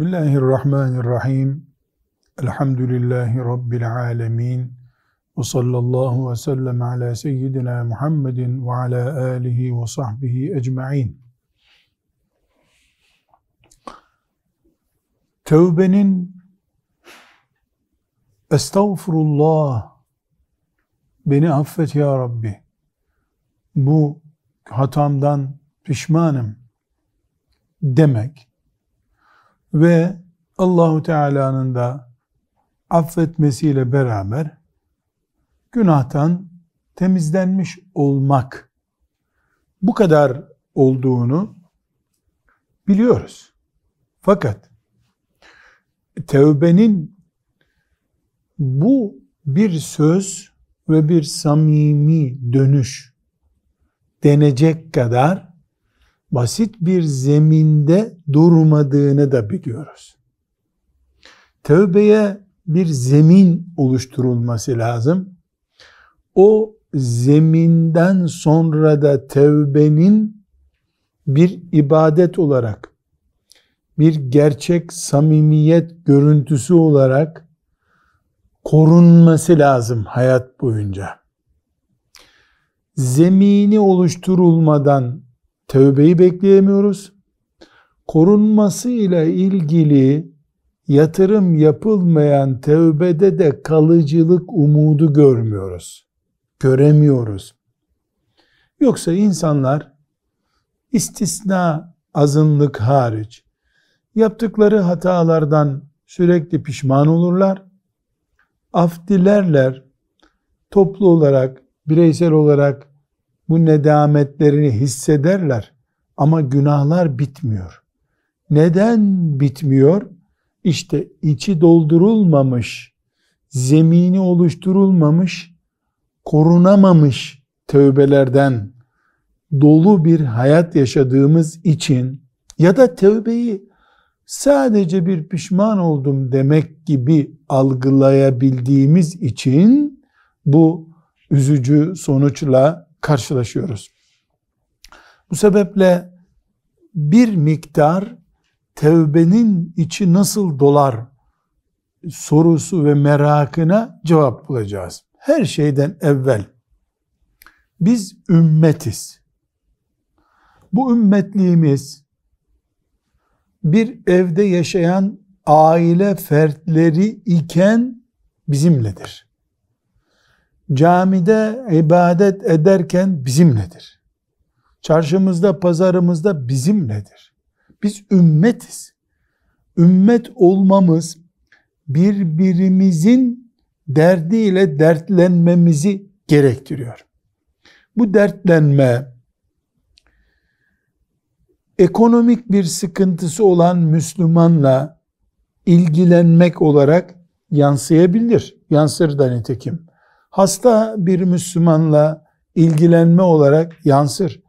Bismillahirrahmanirrahim. Elhamdülillahi Rabbil alemin. Ve sallallahu ve sellem ala seyyidina Muhammedin ve ala alihi ve sahbihi ecma'in. Tevbenin Estağfurullah beni affet ya Rabbi. Bu hatamdan pişmanım demek ve Allahu Teala'nın da affetmesiyle beraber günahtan temizlenmiş olmak bu kadar olduğunu biliyoruz. Fakat tevbenin bu bir söz ve bir samimi dönüş denecek kadar basit bir zeminde durmadığını da biliyoruz. Tövbeye bir zemin oluşturulması lazım. O zeminden sonra da tevbenin bir ibadet olarak, bir gerçek samimiyet görüntüsü olarak korunması lazım hayat boyunca. Zemini oluşturulmadan tövbeyi bekleyemiyoruz. Korunması ile ilgili yatırım yapılmayan tövbede de kalıcılık umudu görmüyoruz. Göremiyoruz. Yoksa insanlar istisna azınlık hariç yaptıkları hatalardan sürekli pişman olurlar. Af dilerler. Toplu olarak, bireysel olarak bu nedametlerini hissederler ama günahlar bitmiyor. Neden bitmiyor? İşte içi doldurulmamış, zemini oluşturulmamış, korunamamış tövbelerden dolu bir hayat yaşadığımız için ya da tövbeyi sadece bir pişman oldum demek gibi algılayabildiğimiz için bu üzücü sonuçla karşılaşıyoruz. Bu sebeple bir miktar tevbenin içi nasıl dolar sorusu ve merakına cevap bulacağız. Her şeyden evvel biz ümmetiz. Bu ümmetliğimiz bir evde yaşayan aile fertleri iken bizimledir camide ibadet ederken bizim nedir? Çarşımızda, pazarımızda bizim nedir? Biz ümmetiz. Ümmet olmamız birbirimizin derdiyle dertlenmemizi gerektiriyor. Bu dertlenme ekonomik bir sıkıntısı olan Müslümanla ilgilenmek olarak yansıyabilir. Yansır da nitekim hasta bir Müslümanla ilgilenme olarak yansır.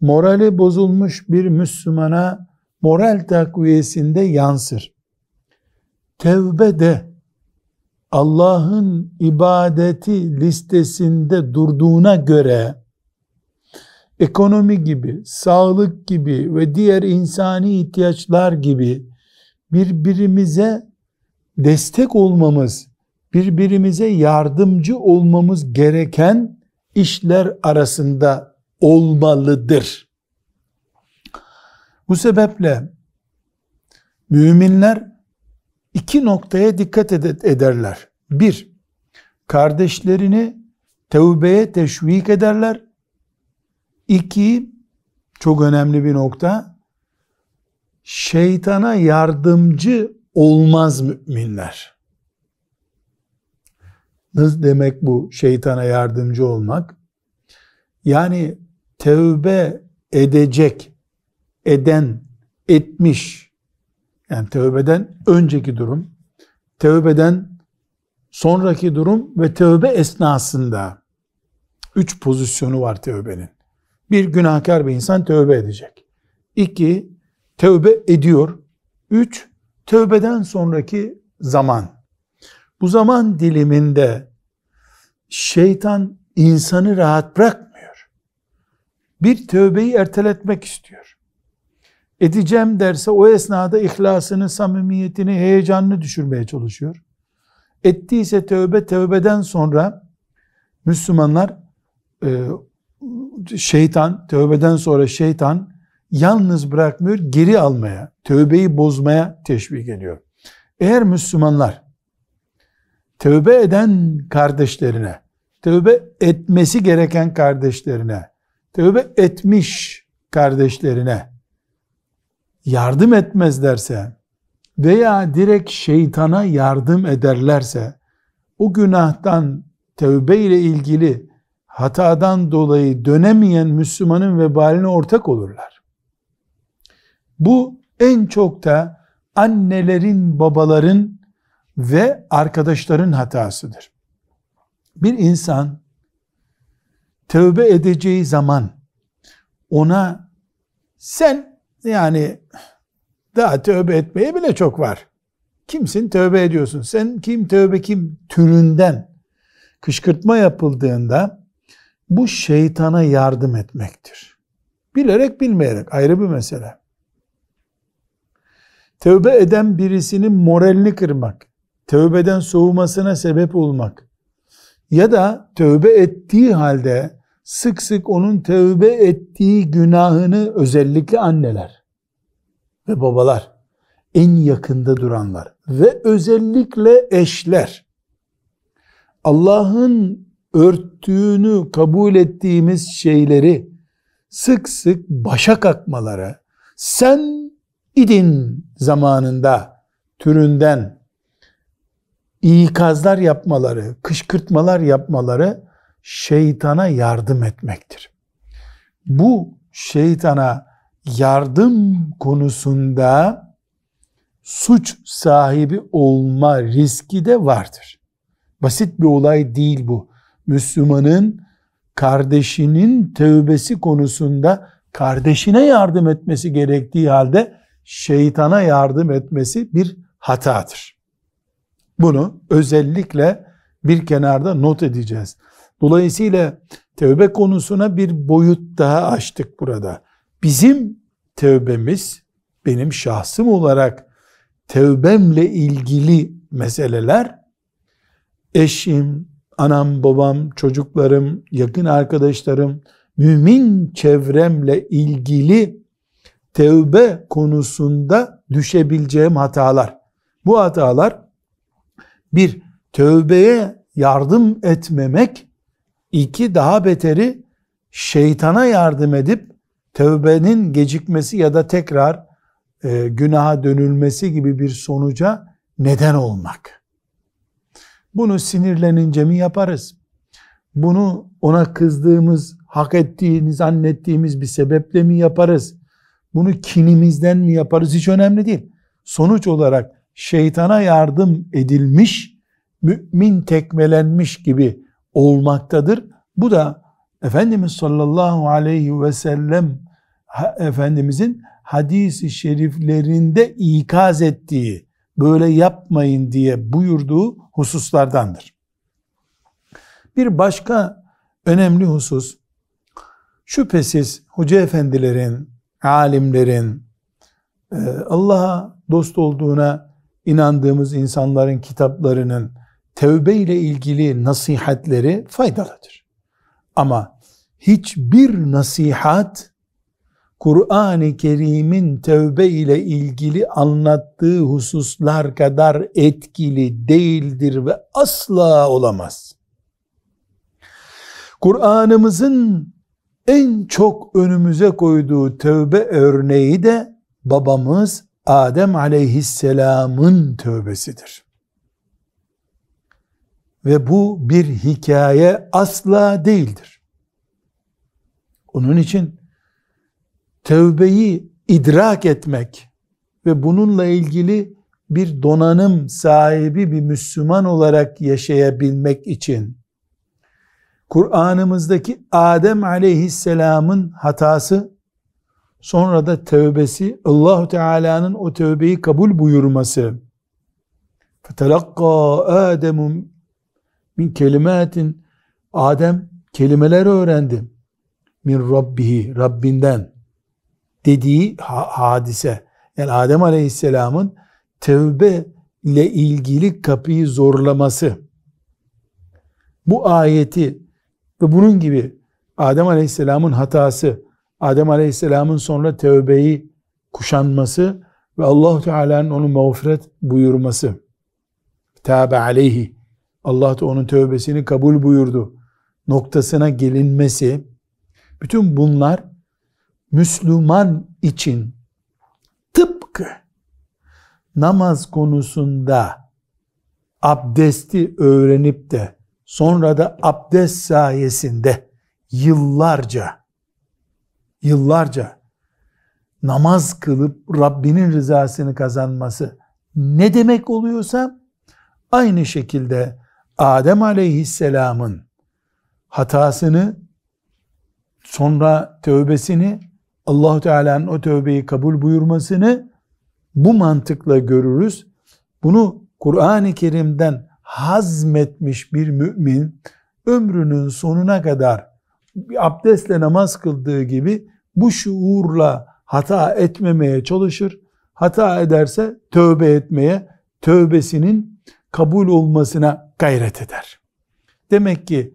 Morali bozulmuş bir Müslümana moral takviyesinde yansır. Tevbe de Allah'ın ibadeti listesinde durduğuna göre ekonomi gibi, sağlık gibi ve diğer insani ihtiyaçlar gibi birbirimize destek olmamız birbirimize yardımcı olmamız gereken işler arasında olmalıdır. Bu sebeple müminler iki noktaya dikkat ederler. Bir, kardeşlerini tevbeye teşvik ederler. İki, çok önemli bir nokta, şeytana yardımcı olmaz müminler demek bu şeytana yardımcı olmak. Yani tevbe edecek, eden, etmiş. Yani tevbeden önceki durum, tevbeden sonraki durum ve tevbe esnasında üç pozisyonu var tevbenin. Bir, günahkar bir insan tevbe edecek. İki, tevbe ediyor. Üç, tövbeden sonraki zaman. Bu zaman diliminde şeytan insanı rahat bırakmıyor. Bir tövbeyi erteletmek istiyor. Edeceğim derse o esnada ihlasını, samimiyetini, heyecanını düşürmeye çalışıyor. Ettiyse tövbe, tövbeden sonra Müslümanlar e, şeytan, tövbeden sonra şeytan yalnız bırakmıyor, geri almaya, tövbeyi bozmaya teşvik ediyor. Eğer Müslümanlar tövbe eden kardeşlerine, tövbe etmesi gereken kardeşlerine, tövbe etmiş kardeşlerine yardım etmezlerse veya direkt şeytana yardım ederlerse o günahtan tövbe ile ilgili hatadan dolayı dönemeyen Müslümanın vebaline ortak olurlar. Bu en çok da annelerin, babaların ve arkadaşların hatasıdır. Bir insan tövbe edeceği zaman ona sen yani daha tövbe etmeye bile çok var. Kimsin tövbe ediyorsun? Sen kim tövbe kim türünden kışkırtma yapıldığında bu şeytana yardım etmektir. Bilerek bilmeyerek ayrı bir mesele. Tövbe eden birisinin moralini kırmak, tövbeden soğumasına sebep olmak ya da tövbe ettiği halde sık sık onun tövbe ettiği günahını özellikle anneler ve babalar en yakında duranlar ve özellikle eşler Allah'ın örttüğünü kabul ettiğimiz şeyleri sık sık başa kalkmaları sen idin zamanında türünden ikazlar yapmaları, kışkırtmalar yapmaları şeytana yardım etmektir. Bu şeytana yardım konusunda suç sahibi olma riski de vardır. Basit bir olay değil bu. Müslümanın kardeşinin tövbesi konusunda kardeşine yardım etmesi gerektiği halde şeytana yardım etmesi bir hatadır. Bunu özellikle bir kenarda not edeceğiz. Dolayısıyla tevbe konusuna bir boyut daha açtık burada. Bizim tevbemiz, benim şahsım olarak tevbemle ilgili meseleler, eşim, anam, babam, çocuklarım, yakın arkadaşlarım, mümin çevremle ilgili tevbe konusunda düşebileceğim hatalar. Bu hatalar bir, tövbeye yardım etmemek. iki daha beteri şeytana yardım edip tövbenin gecikmesi ya da tekrar e, günaha dönülmesi gibi bir sonuca neden olmak. Bunu sinirlenince mi yaparız? Bunu ona kızdığımız, hak ettiğini zannettiğimiz bir sebeple mi yaparız? Bunu kinimizden mi yaparız? Hiç önemli değil. Sonuç olarak şeytana yardım edilmiş, mümin tekmelenmiş gibi olmaktadır. Bu da Efendimiz sallallahu aleyhi ve sellem Efendimizin hadisi şeriflerinde ikaz ettiği, böyle yapmayın diye buyurduğu hususlardandır. Bir başka önemli husus, şüphesiz hoca efendilerin, alimlerin, e, Allah'a dost olduğuna inandığımız insanların kitaplarının tevbe ile ilgili nasihatleri faydalıdır. Ama hiçbir nasihat Kur'an-ı Kerim'in tevbe ile ilgili anlattığı hususlar kadar etkili değildir ve asla olamaz. Kur'an'ımızın en çok önümüze koyduğu tevbe örneği de babamız Adem aleyhisselamın tövbesidir. Ve bu bir hikaye asla değildir. Onun için tövbeyi idrak etmek ve bununla ilgili bir donanım sahibi bir Müslüman olarak yaşayabilmek için Kur'an'ımızdaki Adem aleyhisselamın hatası sonra da tevbesi Allahu Teala'nın o tevbeyi kabul buyurması. Fetelakka Adem min kelimatin Adem kelimeler öğrendi. Min Rabbihi Rabbinden dediği hadise. Yani Adem Aleyhisselam'ın tevbe ile ilgili kapıyı zorlaması. Bu ayeti ve bunun gibi Adem Aleyhisselam'ın hatası Adem Aleyhisselam'ın sonra tevbeyi kuşanması ve Allahu Teala'nın onu mağfiret buyurması. Tabe aleyhi. Allah da onun tövbesini kabul buyurdu noktasına gelinmesi bütün bunlar Müslüman için tıpkı namaz konusunda abdesti öğrenip de sonra da abdest sayesinde yıllarca yıllarca namaz kılıp Rabbinin rızasını kazanması ne demek oluyorsa aynı şekilde Adem aleyhisselamın hatasını sonra tövbesini Allahu Teala'nın o tövbeyi kabul buyurmasını bu mantıkla görürüz. Bunu Kur'an-ı Kerim'den hazmetmiş bir mümin ömrünün sonuna kadar abdestle namaz kıldığı gibi bu şuurla hata etmemeye çalışır. Hata ederse tövbe etmeye, tövbesinin kabul olmasına gayret eder. Demek ki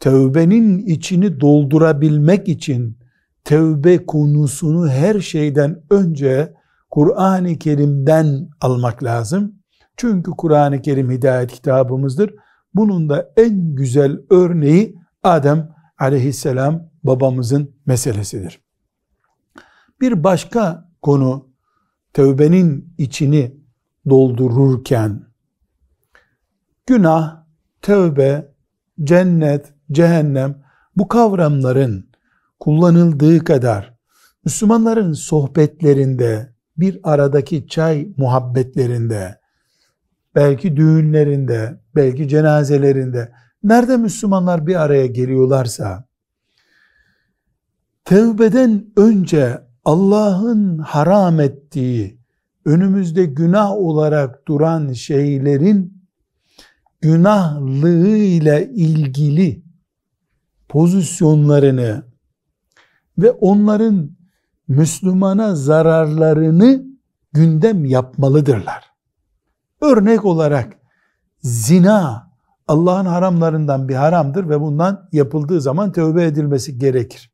tövbenin içini doldurabilmek için tövbe konusunu her şeyden önce Kur'an-ı Kerim'den almak lazım. Çünkü Kur'an-ı Kerim hidayet kitabımızdır. Bunun da en güzel örneği Adem aleyhisselam babamızın meselesidir. Bir başka konu tövbenin içini doldururken günah, tövbe, cennet, cehennem bu kavramların kullanıldığı kadar Müslümanların sohbetlerinde, bir aradaki çay muhabbetlerinde, belki düğünlerinde, belki cenazelerinde nerede Müslümanlar bir araya geliyorlarsa tevbeden önce Allah'ın haram ettiği, önümüzde günah olarak duran şeylerin günahlığıyla ilgili pozisyonlarını ve onların Müslümana zararlarını gündem yapmalıdırlar. Örnek olarak zina Allah'ın haramlarından bir haramdır ve bundan yapıldığı zaman tövbe edilmesi gerekir.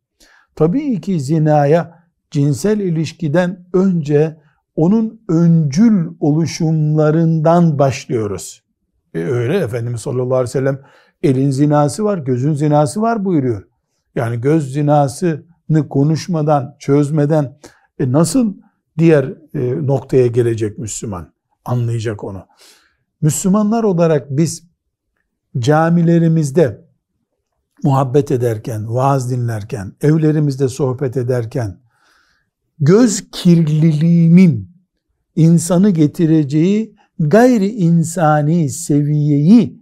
Tabii ki zinaya cinsel ilişkiden önce onun öncül oluşumlarından başlıyoruz. E öyle Efendimiz sallallahu aleyhi ve sellem elin zinası var, gözün zinası var buyuruyor. Yani göz zinasını konuşmadan, çözmeden e nasıl diğer e, noktaya gelecek Müslüman? Anlayacak onu. Müslümanlar olarak biz camilerimizde muhabbet ederken, vaaz dinlerken, evlerimizde sohbet ederken göz kirliliğinin insanı getireceği gayri insani seviyeyi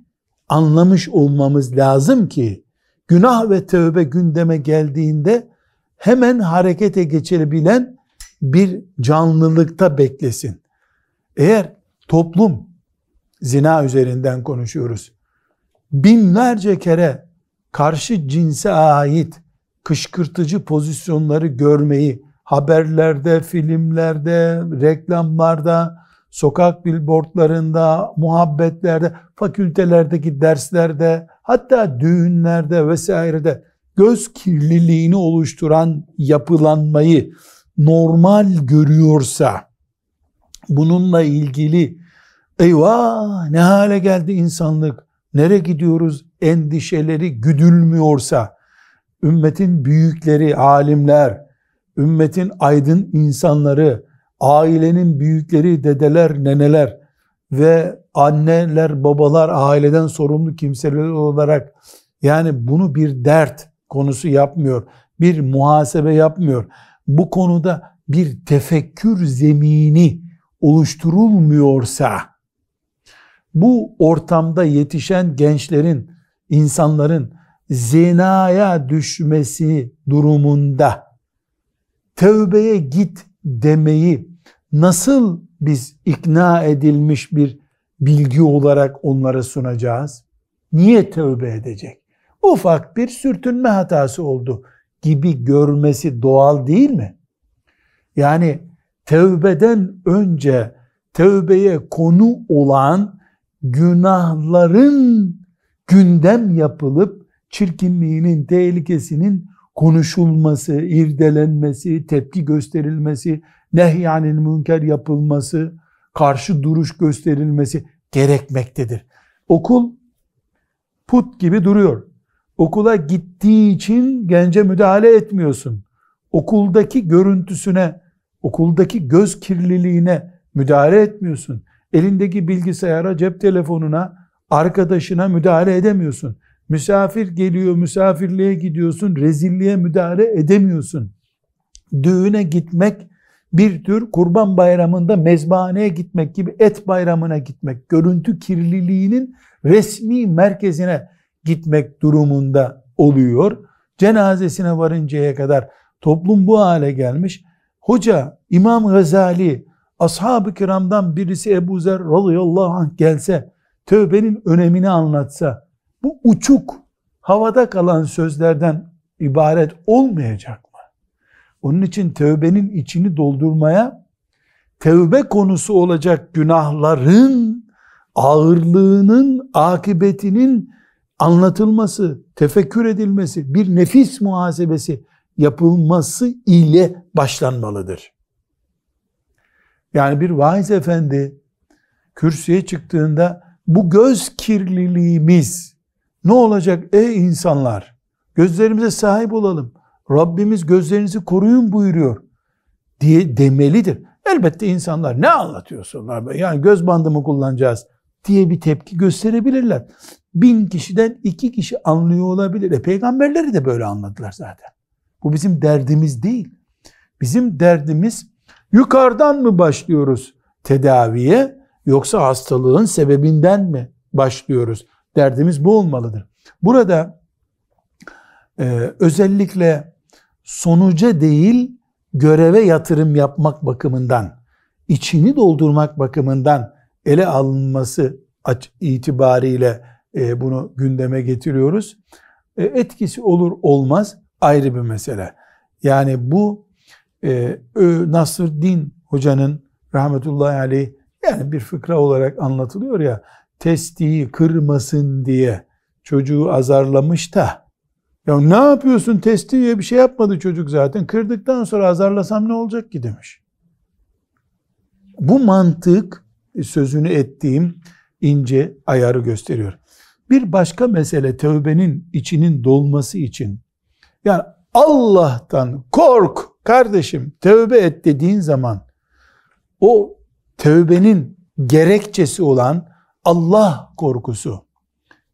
anlamış olmamız lazım ki günah ve tövbe gündeme geldiğinde hemen harekete geçebilen bir canlılıkta beklesin. Eğer toplum zina üzerinden konuşuyoruz. Binlerce kere karşı cinse ait kışkırtıcı pozisyonları görmeyi haberlerde, filmlerde, reklamlarda, sokak billboardlarında, muhabbetlerde, fakültelerdeki derslerde, hatta düğünlerde vesairede göz kirliliğini oluşturan yapılanmayı normal görüyorsa bununla ilgili eyvah ne hale geldi insanlık, nereye gidiyoruz, endişeleri güdülmüyorsa, ümmetin büyükleri, alimler, ümmetin aydın insanları, ailenin büyükleri, dedeler, neneler ve anneler, babalar, aileden sorumlu kimseler olarak yani bunu bir dert konusu yapmıyor, bir muhasebe yapmıyor. Bu konuda bir tefekkür zemini oluşturulmuyorsa, bu ortamda yetişen gençlerin insanların zinaya düşmesi durumunda tövbeye git demeyi nasıl biz ikna edilmiş bir bilgi olarak onlara sunacağız? Niye tövbe edecek? Ufak bir sürtünme hatası oldu gibi görmesi doğal değil mi? Yani tövbeden önce tövbeye konu olan günahların gündem yapılıp çirkinliğinin, tehlikesinin konuşulması, irdelenmesi, tepki gösterilmesi, nehyanil münker yapılması, karşı duruş gösterilmesi gerekmektedir. Okul put gibi duruyor. Okula gittiği için gence müdahale etmiyorsun. Okuldaki görüntüsüne, okuldaki göz kirliliğine müdahale etmiyorsun. Elindeki bilgisayara, cep telefonuna, Arkadaşına müdahale edemiyorsun. Misafir geliyor, misafirliğe gidiyorsun, rezilliğe müdahale edemiyorsun. Düğüne gitmek bir tür kurban bayramında mezbahaneye gitmek gibi et bayramına gitmek, görüntü kirliliğinin resmi merkezine gitmek durumunda oluyor. Cenazesine varıncaya kadar toplum bu hale gelmiş. Hoca İmam Gazali, ashab-ı kiramdan birisi Ebu Zer radıyallahu anh gelse tövbenin önemini anlatsa bu uçuk havada kalan sözlerden ibaret olmayacak mı? Onun için tövbenin içini doldurmaya tövbe konusu olacak günahların ağırlığının, akıbetinin anlatılması, tefekkür edilmesi, bir nefis muhasebesi yapılması ile başlanmalıdır. Yani bir vaiz efendi kürsüye çıktığında bu göz kirliliğimiz ne olacak ey insanlar? Gözlerimize sahip olalım. Rabbimiz gözlerinizi koruyun buyuruyor diye demelidir. Elbette insanlar ne anlatıyorsunlar be? yani göz bandımı kullanacağız diye bir tepki gösterebilirler. Bin kişiden iki kişi anlıyor olabilir. E, peygamberleri de böyle anladılar zaten. Bu bizim derdimiz değil. Bizim derdimiz yukarıdan mı başlıyoruz tedaviye yoksa hastalığın sebebinden mi başlıyoruz? Derdimiz bu olmalıdır. Burada e, özellikle sonuca değil göreve yatırım yapmak bakımından, içini doldurmak bakımından ele alınması itibariyle e, bunu gündeme getiriyoruz. E, etkisi olur olmaz ayrı bir mesele. Yani bu e, Din Hoca'nın rahmetullahi aleyh yani bir fıkra olarak anlatılıyor ya testiyi kırmasın diye çocuğu azarlamış da ya ne yapıyorsun testiye bir şey yapmadı çocuk zaten kırdıktan sonra azarlasam ne olacak ki demiş. Bu mantık e, sözünü ettiğim ince ayarı gösteriyor. Bir başka mesele tövbenin içinin dolması için yani Allah'tan kork kardeşim tövbe et dediğin zaman o tövbenin gerekçesi olan Allah korkusu,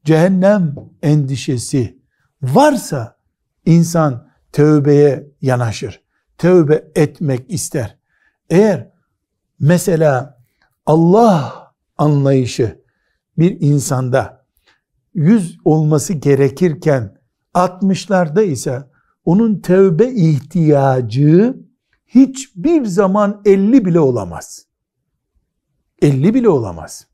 cehennem endişesi varsa insan tövbeye yanaşır. Tövbe etmek ister. Eğer mesela Allah anlayışı bir insanda 100 olması gerekirken 60'larda ise onun tövbe ihtiyacı hiçbir zaman 50 bile olamaz. 50 bile olamaz.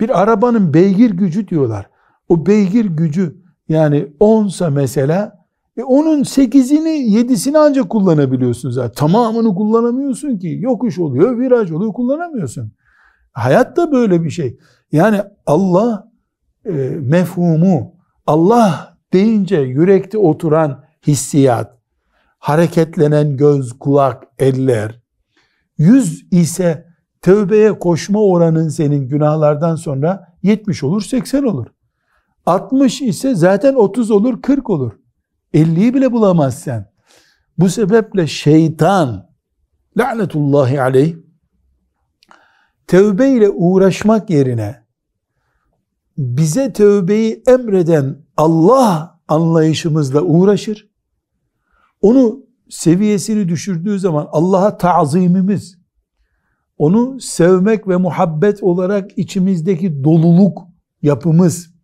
Bir arabanın beygir gücü diyorlar. O beygir gücü yani 10'sa mesela e onun 8'ini 7'sini ancak kullanabiliyorsun zaten. Tamamını kullanamıyorsun ki. Yokuş oluyor, viraj oluyor kullanamıyorsun. Hayat da böyle bir şey. Yani Allah e, mefhumu, Allah deyince yürekte oturan hissiyat, hareketlenen göz, kulak, eller, yüz ise tövbeye koşma oranın senin günahlardan sonra 70 olur 80 olur. 60 ise zaten 30 olur 40 olur. 50'yi bile bulamaz sen. Bu sebeple şeytan lanetullahi aleyh tövbe ile uğraşmak yerine bize tövbeyi emreden Allah anlayışımızla uğraşır. Onu seviyesini düşürdüğü zaman Allah'a tazimimiz, onu sevmek ve muhabbet olarak içimizdeki doluluk yapımız,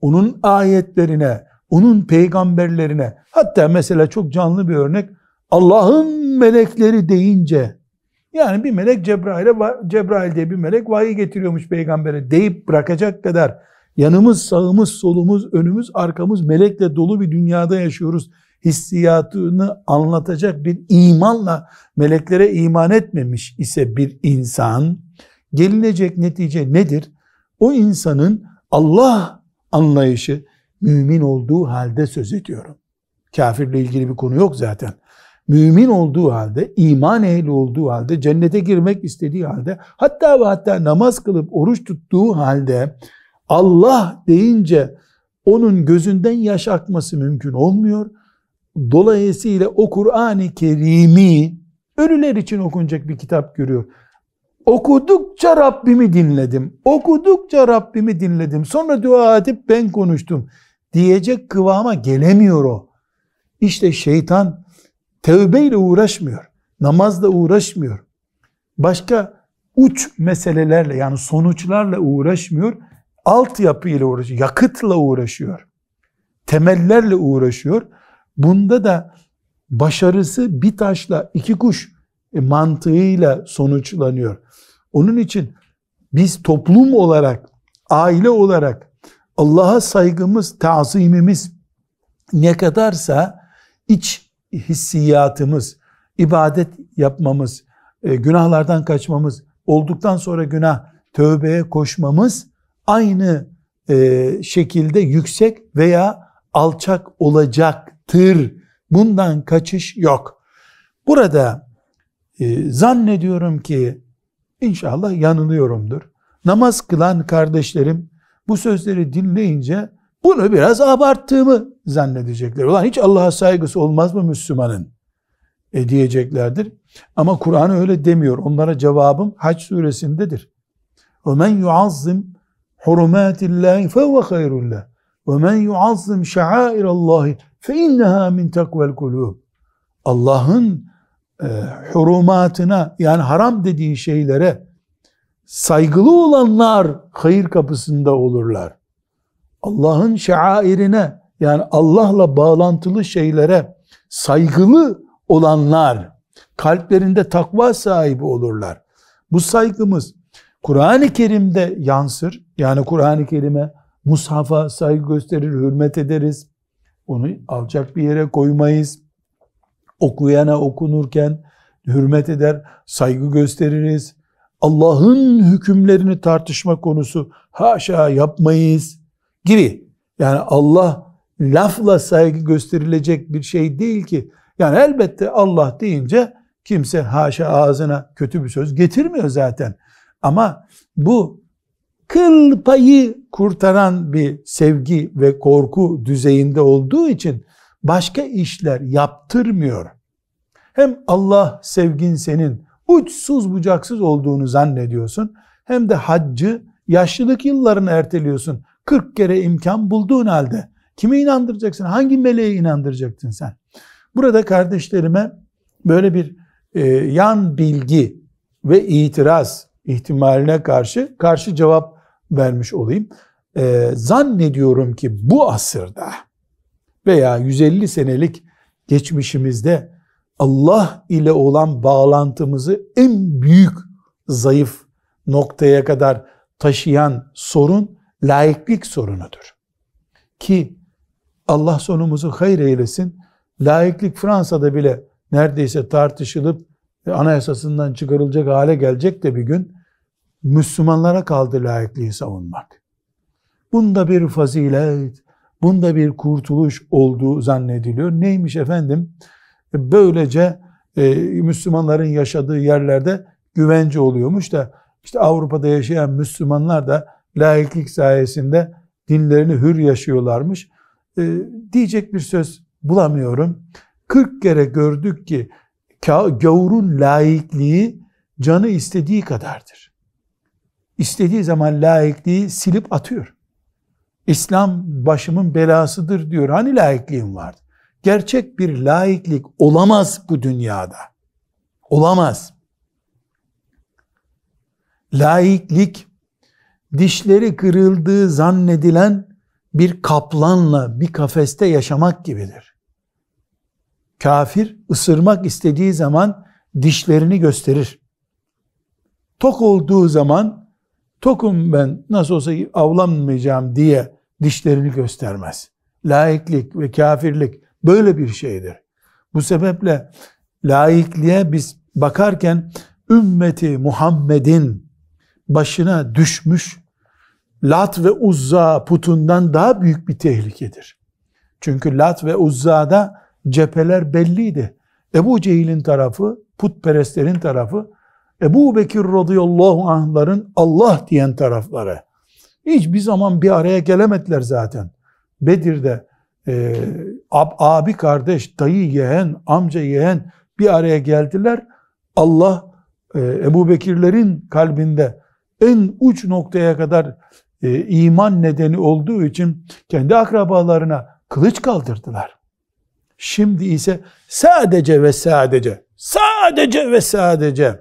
onun ayetlerine, onun peygamberlerine, hatta mesela çok canlı bir örnek, Allah'ın melekleri deyince, yani bir melek Cebrail'e, Cebrail diye bir melek vahiy getiriyormuş peygambere deyip bırakacak kadar, yanımız, sağımız, solumuz, önümüz, arkamız melekle dolu bir dünyada yaşıyoruz hissiyatını anlatacak bir imanla meleklere iman etmemiş ise bir insan gelinecek netice nedir? O insanın Allah anlayışı mümin olduğu halde söz ediyorum. Kafirle ilgili bir konu yok zaten. Mümin olduğu halde, iman ehli olduğu halde, cennete girmek istediği halde, hatta ve hatta namaz kılıp oruç tuttuğu halde Allah deyince onun gözünden yaş akması mümkün olmuyor Dolayısıyla o Kur'an-ı Kerim'i ölüler için okunacak bir kitap görüyor. Okudukça Rabbimi dinledim. Okudukça Rabbimi dinledim. Sonra dua edip ben konuştum. Diyecek kıvama gelemiyor o. İşte şeytan tevbeyle uğraşmıyor. Namazla uğraşmıyor. Başka uç meselelerle yani sonuçlarla uğraşmıyor. Altyapıyla uğraşıyor. Yakıtla uğraşıyor. Temellerle uğraşıyor. Bunda da başarısı bir taşla iki kuş e, mantığıyla sonuçlanıyor. Onun için biz toplum olarak, aile olarak Allah'a saygımız, tazimimiz ne kadarsa iç hissiyatımız, ibadet yapmamız, e, günahlardan kaçmamız, olduktan sonra günah tövbeye koşmamız aynı e, şekilde yüksek veya alçak olacak haktır. Bundan kaçış yok. Burada e, zannediyorum ki inşallah yanılıyorumdur. Namaz kılan kardeşlerim bu sözleri dinleyince bunu biraz abarttığımı zannedecekler. Ulan hiç Allah'a saygısı olmaz mı Müslümanın? E diyeceklerdir. Ama Kur'an öyle demiyor. Onlara cevabım Hac suresindedir. وَمَنْ يُعَظِّمْ حُرُمَاتِ اللّٰهِ فَهُوَ خَيْرُ اللّٰهِ وَمَنْ يُعَظِّمْ شَعَائِرَ اللّٰهِ fe inneha min takvel kulub. Allah'ın e, hurumatına yani haram dediği şeylere saygılı olanlar hayır kapısında olurlar. Allah'ın şairine yani Allah'la bağlantılı şeylere saygılı olanlar kalplerinde takva sahibi olurlar. Bu saygımız Kur'an-ı Kerim'de yansır. Yani Kur'an-ı Kerim'e mushafa saygı gösterir, hürmet ederiz. Onu alacak bir yere koymayız. Okuyana okunurken hürmet eder, saygı gösteririz. Allah'ın hükümlerini tartışma konusu haşa yapmayız gibi. Yani Allah lafla saygı gösterilecek bir şey değil ki. Yani elbette Allah deyince kimse haşa ağzına kötü bir söz getirmiyor zaten. Ama bu kıl payı kurtaran bir sevgi ve korku düzeyinde olduğu için başka işler yaptırmıyor. Hem Allah sevgin senin uçsuz bucaksız olduğunu zannediyorsun hem de haccı yaşlılık yıllarını erteliyorsun. 40 kere imkan bulduğun halde kime inandıracaksın? Hangi meleğe inandıracaktın sen? Burada kardeşlerime böyle bir e, yan bilgi ve itiraz ihtimaline karşı karşı cevap vermiş olayım. E, zannediyorum ki bu asırda veya 150 senelik geçmişimizde Allah ile olan bağlantımızı en büyük zayıf noktaya kadar taşıyan sorun laiklik sorunudur. Ki Allah sonumuzu hayır eylesin. Laiklik Fransa'da bile neredeyse tartışılıp e, anayasasından çıkarılacak hale gelecek de bir gün Müslümanlara kaldı laikliği savunmak. Bunda bir fazilet, bunda bir kurtuluş olduğu zannediliyor. Neymiş efendim? E, böylece e, Müslümanların yaşadığı yerlerde güvence oluyormuş da işte Avrupa'da yaşayan Müslümanlar da laiklik sayesinde dinlerini hür yaşıyorlarmış. E, diyecek bir söz bulamıyorum. 40 kere gördük ki gavurun laikliği canı istediği kadardır istediği zaman laikliği silip atıyor. İslam başımın belasıdır diyor. Hani laikliğim vardı? Gerçek bir laiklik olamaz bu dünyada. Olamaz. Laiklik dişleri kırıldığı zannedilen bir kaplanla bir kafeste yaşamak gibidir. Kafir ısırmak istediği zaman dişlerini gösterir. Tok olduğu zaman tokum ben nasıl olsa avlanmayacağım diye dişlerini göstermez. Laiklik ve kafirlik böyle bir şeydir. Bu sebeple laikliğe biz bakarken ümmeti Muhammed'in başına düşmüş Lat ve Uzza putundan daha büyük bir tehlikedir. Çünkü Lat ve Uzza'da cepheler belliydi. Ebu Cehil'in tarafı, putperestlerin tarafı Ebu Bekir radıyallahu anhların Allah diyen tarafları hiçbir zaman bir araya gelemediler zaten. Bedir'de e, ab, abi kardeş, dayı yeğen, amca yeğen bir araya geldiler. Allah e, Ebu Bekirlerin kalbinde en uç noktaya kadar e, iman nedeni olduğu için kendi akrabalarına kılıç kaldırdılar. Şimdi ise sadece ve sadece, sadece ve sadece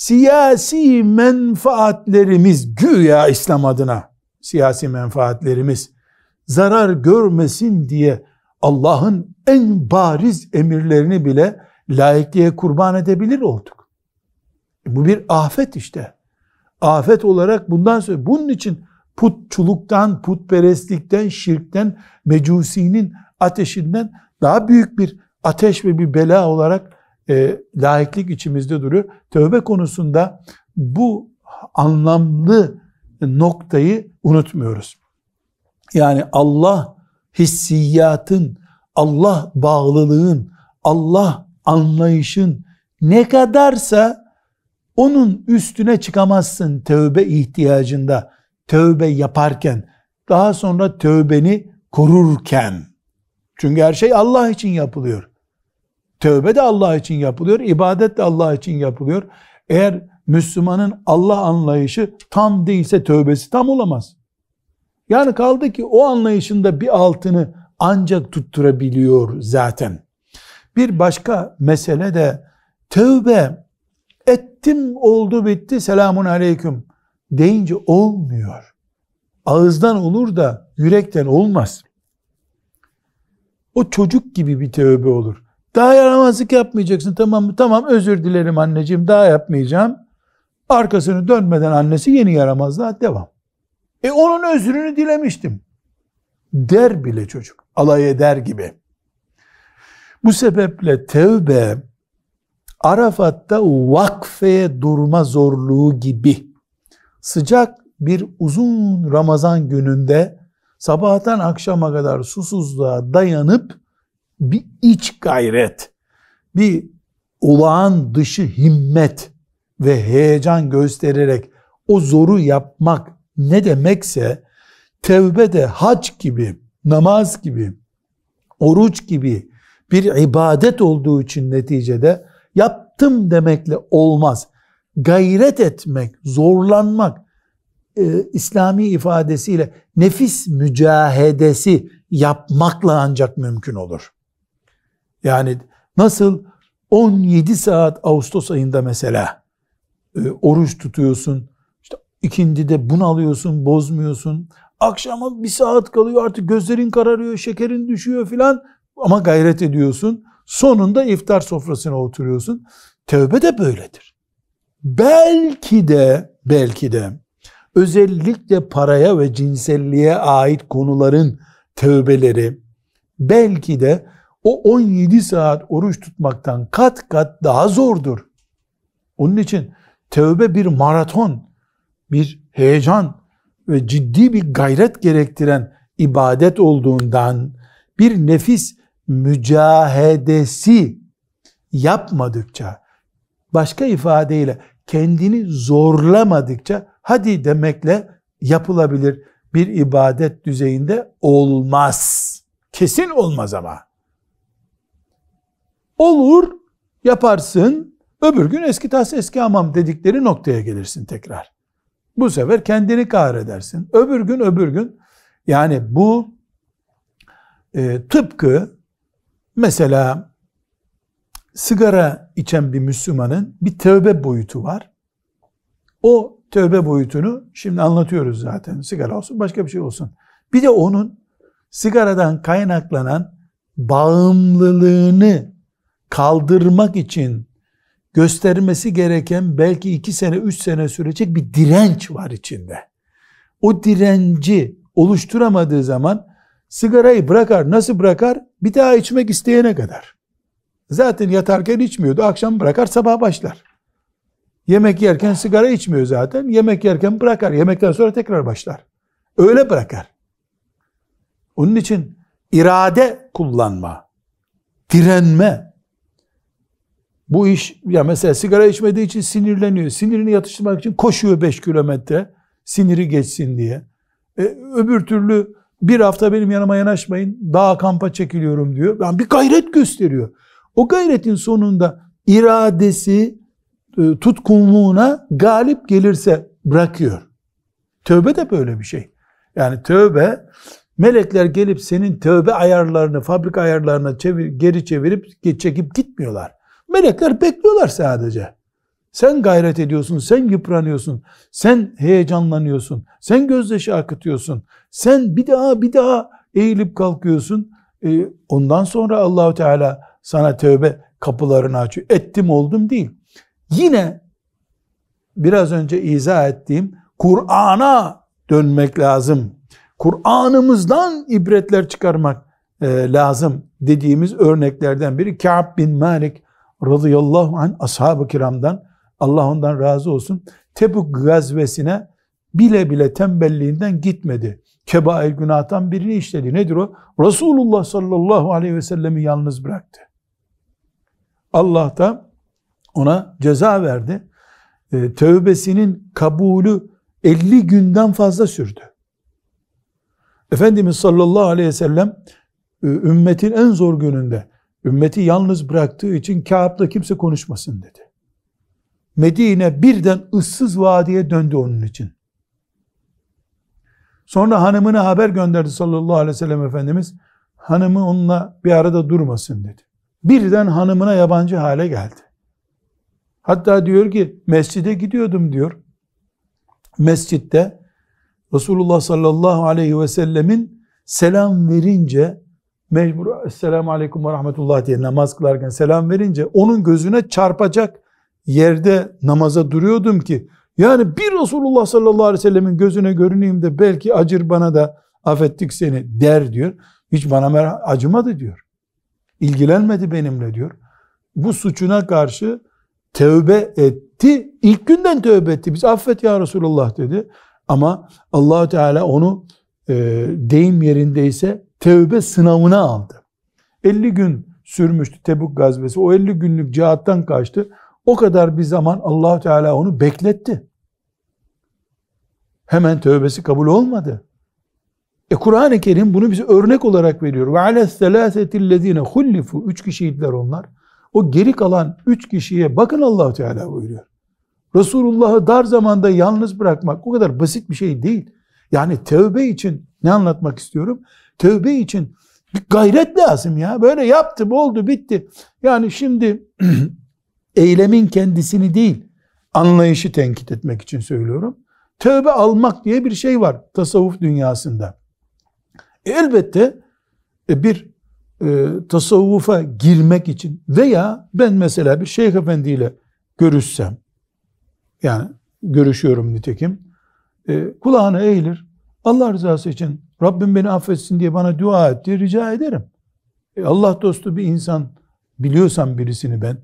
siyasi menfaatlerimiz güya İslam adına siyasi menfaatlerimiz zarar görmesin diye Allah'ın en bariz emirlerini bile laikliğe kurban edebilir olduk. E, bu bir afet işte. Afet olarak bundan sonra bunun için putçuluktan, putperestlikten, şirkten, mecusinin ateşinden daha büyük bir ateş ve bir bela olarak e, laiklik içimizde duruyor. Tövbe konusunda bu anlamlı noktayı unutmuyoruz. Yani Allah hissiyatın, Allah bağlılığın, Allah anlayışın ne kadarsa onun üstüne çıkamazsın tövbe ihtiyacında, tövbe yaparken, daha sonra tövbeni korurken. Çünkü her şey Allah için yapılıyor. Tövbe de Allah için yapılıyor, ibadet de Allah için yapılıyor. Eğer Müslümanın Allah anlayışı tam değilse tövbesi tam olamaz. Yani kaldı ki o anlayışında bir altını ancak tutturabiliyor zaten. Bir başka mesele de tövbe ettim oldu bitti selamun aleyküm deyince olmuyor. Ağızdan olur da yürekten olmaz. O çocuk gibi bir tövbe olur. Daha yaramazlık yapmayacaksın tamam mı? Tamam özür dilerim anneciğim daha yapmayacağım. Arkasını dönmeden annesi yeni yaramazlığa devam. E onun özrünü dilemiştim. Der bile çocuk. Alay eder gibi. Bu sebeple tevbe Arafat'ta vakfeye durma zorluğu gibi sıcak bir uzun Ramazan gününde sabahtan akşama kadar susuzluğa dayanıp bir iç gayret, bir olağan dışı himmet ve heyecan göstererek o zoru yapmak ne demekse tevbe de hac gibi, namaz gibi, oruç gibi bir ibadet olduğu için neticede yaptım demekle olmaz. Gayret etmek, zorlanmak, e, İslami ifadesiyle nefis mücahedesi yapmakla ancak mümkün olur. Yani nasıl 17 saat Ağustos ayında mesela e, oruç tutuyorsun, işte ikindi de bunu alıyorsun, bozmuyorsun. Akşama bir saat kalıyor artık gözlerin kararıyor, şekerin düşüyor filan ama gayret ediyorsun. Sonunda iftar sofrasına oturuyorsun. Tevbe de böyledir. Belki de, belki de özellikle paraya ve cinselliğe ait konuların tövbeleri belki de o 17 saat oruç tutmaktan kat kat daha zordur. Onun için tövbe bir maraton, bir heyecan ve ciddi bir gayret gerektiren ibadet olduğundan bir nefis mücahedesi yapmadıkça, başka ifadeyle kendini zorlamadıkça hadi demekle yapılabilir bir ibadet düzeyinde olmaz. Kesin olmaz ama. Olur yaparsın. Öbür gün eski tas eski hamam dedikleri noktaya gelirsin tekrar. Bu sefer kendini kahredersin. Öbür gün öbür gün. Yani bu e, tıpkı mesela sigara içen bir Müslümanın bir tövbe boyutu var. O tövbe boyutunu şimdi anlatıyoruz zaten. Sigara olsun başka bir şey olsun. Bir de onun sigaradan kaynaklanan bağımlılığını kaldırmak için göstermesi gereken belki iki sene, üç sene sürecek bir direnç var içinde. O direnci oluşturamadığı zaman sigarayı bırakar. Nasıl bırakar? Bir daha içmek isteyene kadar. Zaten yatarken içmiyordu. Akşam bırakar, sabah başlar. Yemek yerken sigara içmiyor zaten. Yemek yerken bırakar. Yemekten sonra tekrar başlar. Öyle bırakar. Onun için irade kullanma, direnme bu iş ya mesela sigara içmediği için sinirleniyor. Sinirini yatıştırmak için koşuyor 5 kilometre siniri geçsin diye. E, öbür türlü bir hafta benim yanıma yanaşmayın daha kampa çekiliyorum diyor. Yani bir gayret gösteriyor. O gayretin sonunda iradesi e, tutkunluğuna galip gelirse bırakıyor. Tövbe de böyle bir şey. Yani tövbe melekler gelip senin tövbe ayarlarını fabrika ayarlarına çevir, geri çevirip çekip gitmiyorlar. Melekler bekliyorlar sadece. Sen gayret ediyorsun, sen yıpranıyorsun, sen heyecanlanıyorsun, sen gözyaşı akıtıyorsun, sen bir daha bir daha eğilip kalkıyorsun. Ee, ondan sonra Allahu Teala sana tövbe kapılarını açıyor. Ettim oldum değil. Yine biraz önce izah ettiğim Kur'an'a dönmek lazım. Kur'an'ımızdan ibretler çıkarmak e, lazım dediğimiz örneklerden biri Ka'b bin Malik radıyallahu anh ashab-ı kiramdan Allah ondan razı olsun Tebuk gazvesine bile bile tembelliğinden gitmedi. Kebair günahtan birini işledi. Nedir o? Resulullah sallallahu aleyhi ve sellemi yalnız bıraktı. Allah da ona ceza verdi. Ee, tövbesinin kabulü 50 günden fazla sürdü. Efendimiz sallallahu aleyhi ve sellem ümmetin en zor gününde Ümmeti yalnız bıraktığı için kâbda kimse konuşmasın dedi. Medine birden ıssız vadiye döndü onun için. Sonra hanımına haber gönderdi sallallahu aleyhi ve sellem Efendimiz. Hanımı onunla bir arada durmasın dedi. Birden hanımına yabancı hale geldi. Hatta diyor ki mescide gidiyordum diyor. Mescitte Resulullah sallallahu aleyhi ve sellemin selam verince mecbur Esselamu Aleyküm ve Rahmetullah diye namaz kılarken selam verince onun gözüne çarpacak yerde namaza duruyordum ki yani bir Resulullah sallallahu aleyhi ve sellemin gözüne görüneyim de belki acır bana da affettik seni der diyor. Hiç bana acımadı diyor. İlgilenmedi benimle diyor. Bu suçuna karşı tövbe etti. İlk günden tövbe etti. Biz affet ya Resulullah dedi. Ama allah Teala onu e, deyim yerindeyse tevbe sınavına aldı. 50 gün sürmüştü Tebuk gazvesi. O 50 günlük cihattan kaçtı. O kadar bir zaman allah Teala onu bekletti. Hemen tövbesi kabul olmadı. E Kur'an-ı Kerim bunu bize örnek olarak veriyor. Ve وَعَلَى الذ۪ينَ خُلِّفُوا Üç kişiydiler onlar. O geri kalan üç kişiye bakın allah Teala buyuruyor. Resulullah'ı dar zamanda yalnız bırakmak o kadar basit bir şey değil. Yani tövbe için ne anlatmak istiyorum? Tövbe için bir gayret lazım ya. Böyle yaptım oldu bitti. Yani şimdi eylemin kendisini değil anlayışı tenkit etmek için söylüyorum. Tövbe almak diye bir şey var tasavvuf dünyasında. elbette e, bir e, tasavvufa girmek için veya ben mesela bir şeyh efendiyle görüşsem yani görüşüyorum nitekim e, kulağını eğilir Allah rızası için Rabbim beni affetsin diye bana dua et diye rica ederim. E Allah dostu bir insan biliyorsam birisini ben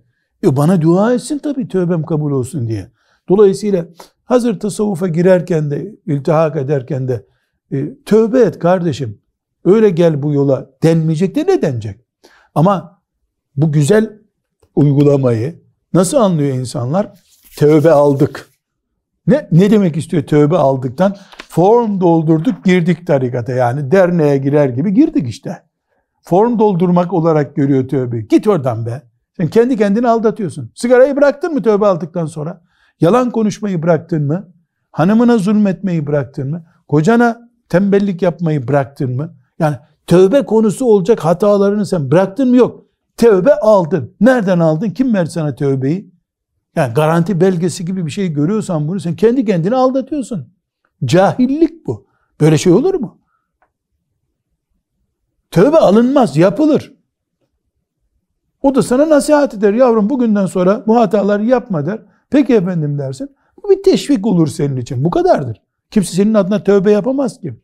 e bana dua etsin tabii tövbem kabul olsun diye. Dolayısıyla hazır tasavvufa girerken de iltihak ederken de e, tövbe et kardeşim öyle gel bu yola denmeyecek de ne denecek? Ama bu güzel uygulamayı nasıl anlıyor insanlar? Tövbe aldık ne, ne demek istiyor tövbe aldıktan? Form doldurduk girdik tarikata yani derneğe girer gibi girdik işte. Form doldurmak olarak görüyor tövbe. Git oradan be. Sen kendi kendini aldatıyorsun. Sigarayı bıraktın mı tövbe aldıktan sonra? Yalan konuşmayı bıraktın mı? Hanımına zulmetmeyi bıraktın mı? Kocana tembellik yapmayı bıraktın mı? Yani tövbe konusu olacak hatalarını sen bıraktın mı? Yok. Tövbe aldın. Nereden aldın? Kim verdi sana tövbeyi? Yani garanti belgesi gibi bir şey görüyorsan bunu sen kendi kendini aldatıyorsun. Cahillik bu. Böyle şey olur mu? Tövbe alınmaz, yapılır. O da sana nasihat eder. Yavrum bugünden sonra bu hataları yapma der. Peki efendim dersin. Bu bir teşvik olur senin için. Bu kadardır. Kimse senin adına tövbe yapamaz ki.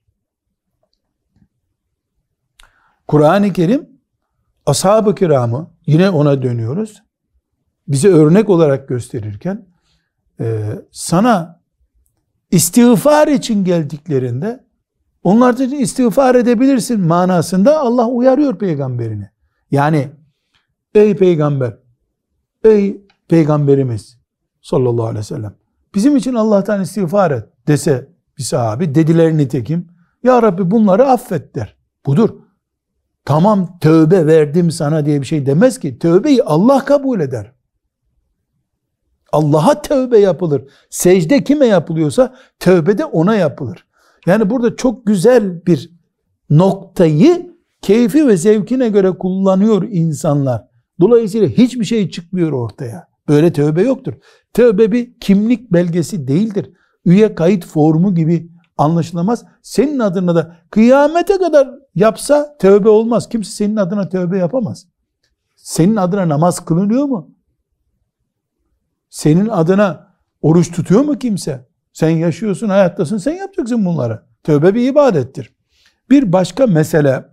Kur'an-ı Kerim ashab-ı kiramı yine ona dönüyoruz bize örnek olarak gösterirken e, sana istiğfar için geldiklerinde onlar için istiğfar edebilirsin manasında Allah uyarıyor peygamberini. Yani ey peygamber, ey peygamberimiz sallallahu aleyhi ve sellem bizim için Allah'tan istiğfar et dese bir sahabi dediler nitekim ya Rabbi bunları affet der. Budur. Tamam tövbe verdim sana diye bir şey demez ki. Tövbeyi Allah kabul eder. Allah'a tövbe yapılır. Secde kime yapılıyorsa tövbe de ona yapılır. Yani burada çok güzel bir noktayı keyfi ve zevkine göre kullanıyor insanlar. Dolayısıyla hiçbir şey çıkmıyor ortaya. Böyle tövbe yoktur. Tövbe bir kimlik belgesi değildir. Üye kayıt formu gibi anlaşılamaz. Senin adına da kıyamete kadar yapsa tövbe olmaz. Kimse senin adına tövbe yapamaz. Senin adına namaz kılınıyor mu? Senin adına oruç tutuyor mu kimse? Sen yaşıyorsun, hayattasın, sen yapacaksın bunları. Tövbe bir ibadettir. Bir başka mesele,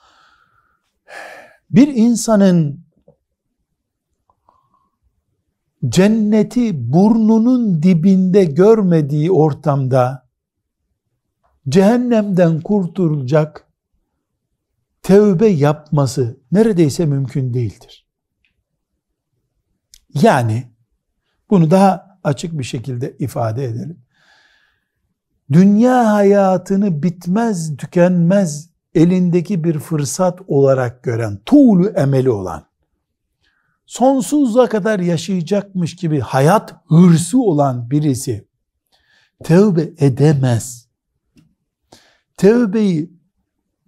bir insanın cenneti burnunun dibinde görmediği ortamda cehennemden kurtulacak tövbe yapması neredeyse mümkün değildir. Yani bunu daha açık bir şekilde ifade edelim. Dünya hayatını bitmez, tükenmez elindeki bir fırsat olarak gören, tuğlu emeli olan, sonsuza kadar yaşayacakmış gibi hayat hırsı olan birisi tevbe edemez. Tevbeyi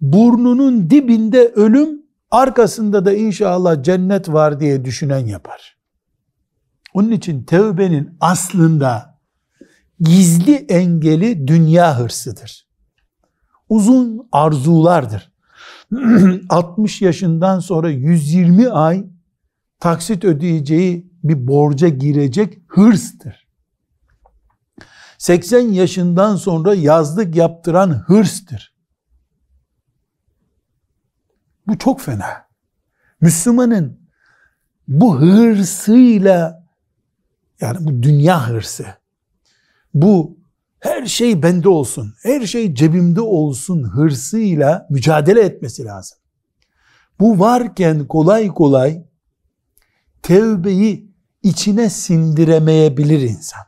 burnunun dibinde ölüm, arkasında da inşallah cennet var diye düşünen yapar. Onun için tevbenin aslında gizli engeli dünya hırsıdır. Uzun arzulardır. 60 yaşından sonra 120 ay taksit ödeyeceği bir borca girecek hırstır. 80 yaşından sonra yazlık yaptıran hırstır. Bu çok fena. Müslümanın bu hırsıyla yani bu dünya hırsı. Bu her şey bende olsun, her şey cebimde olsun hırsıyla mücadele etmesi lazım. Bu varken kolay kolay tevbeyi içine sindiremeyebilir insan.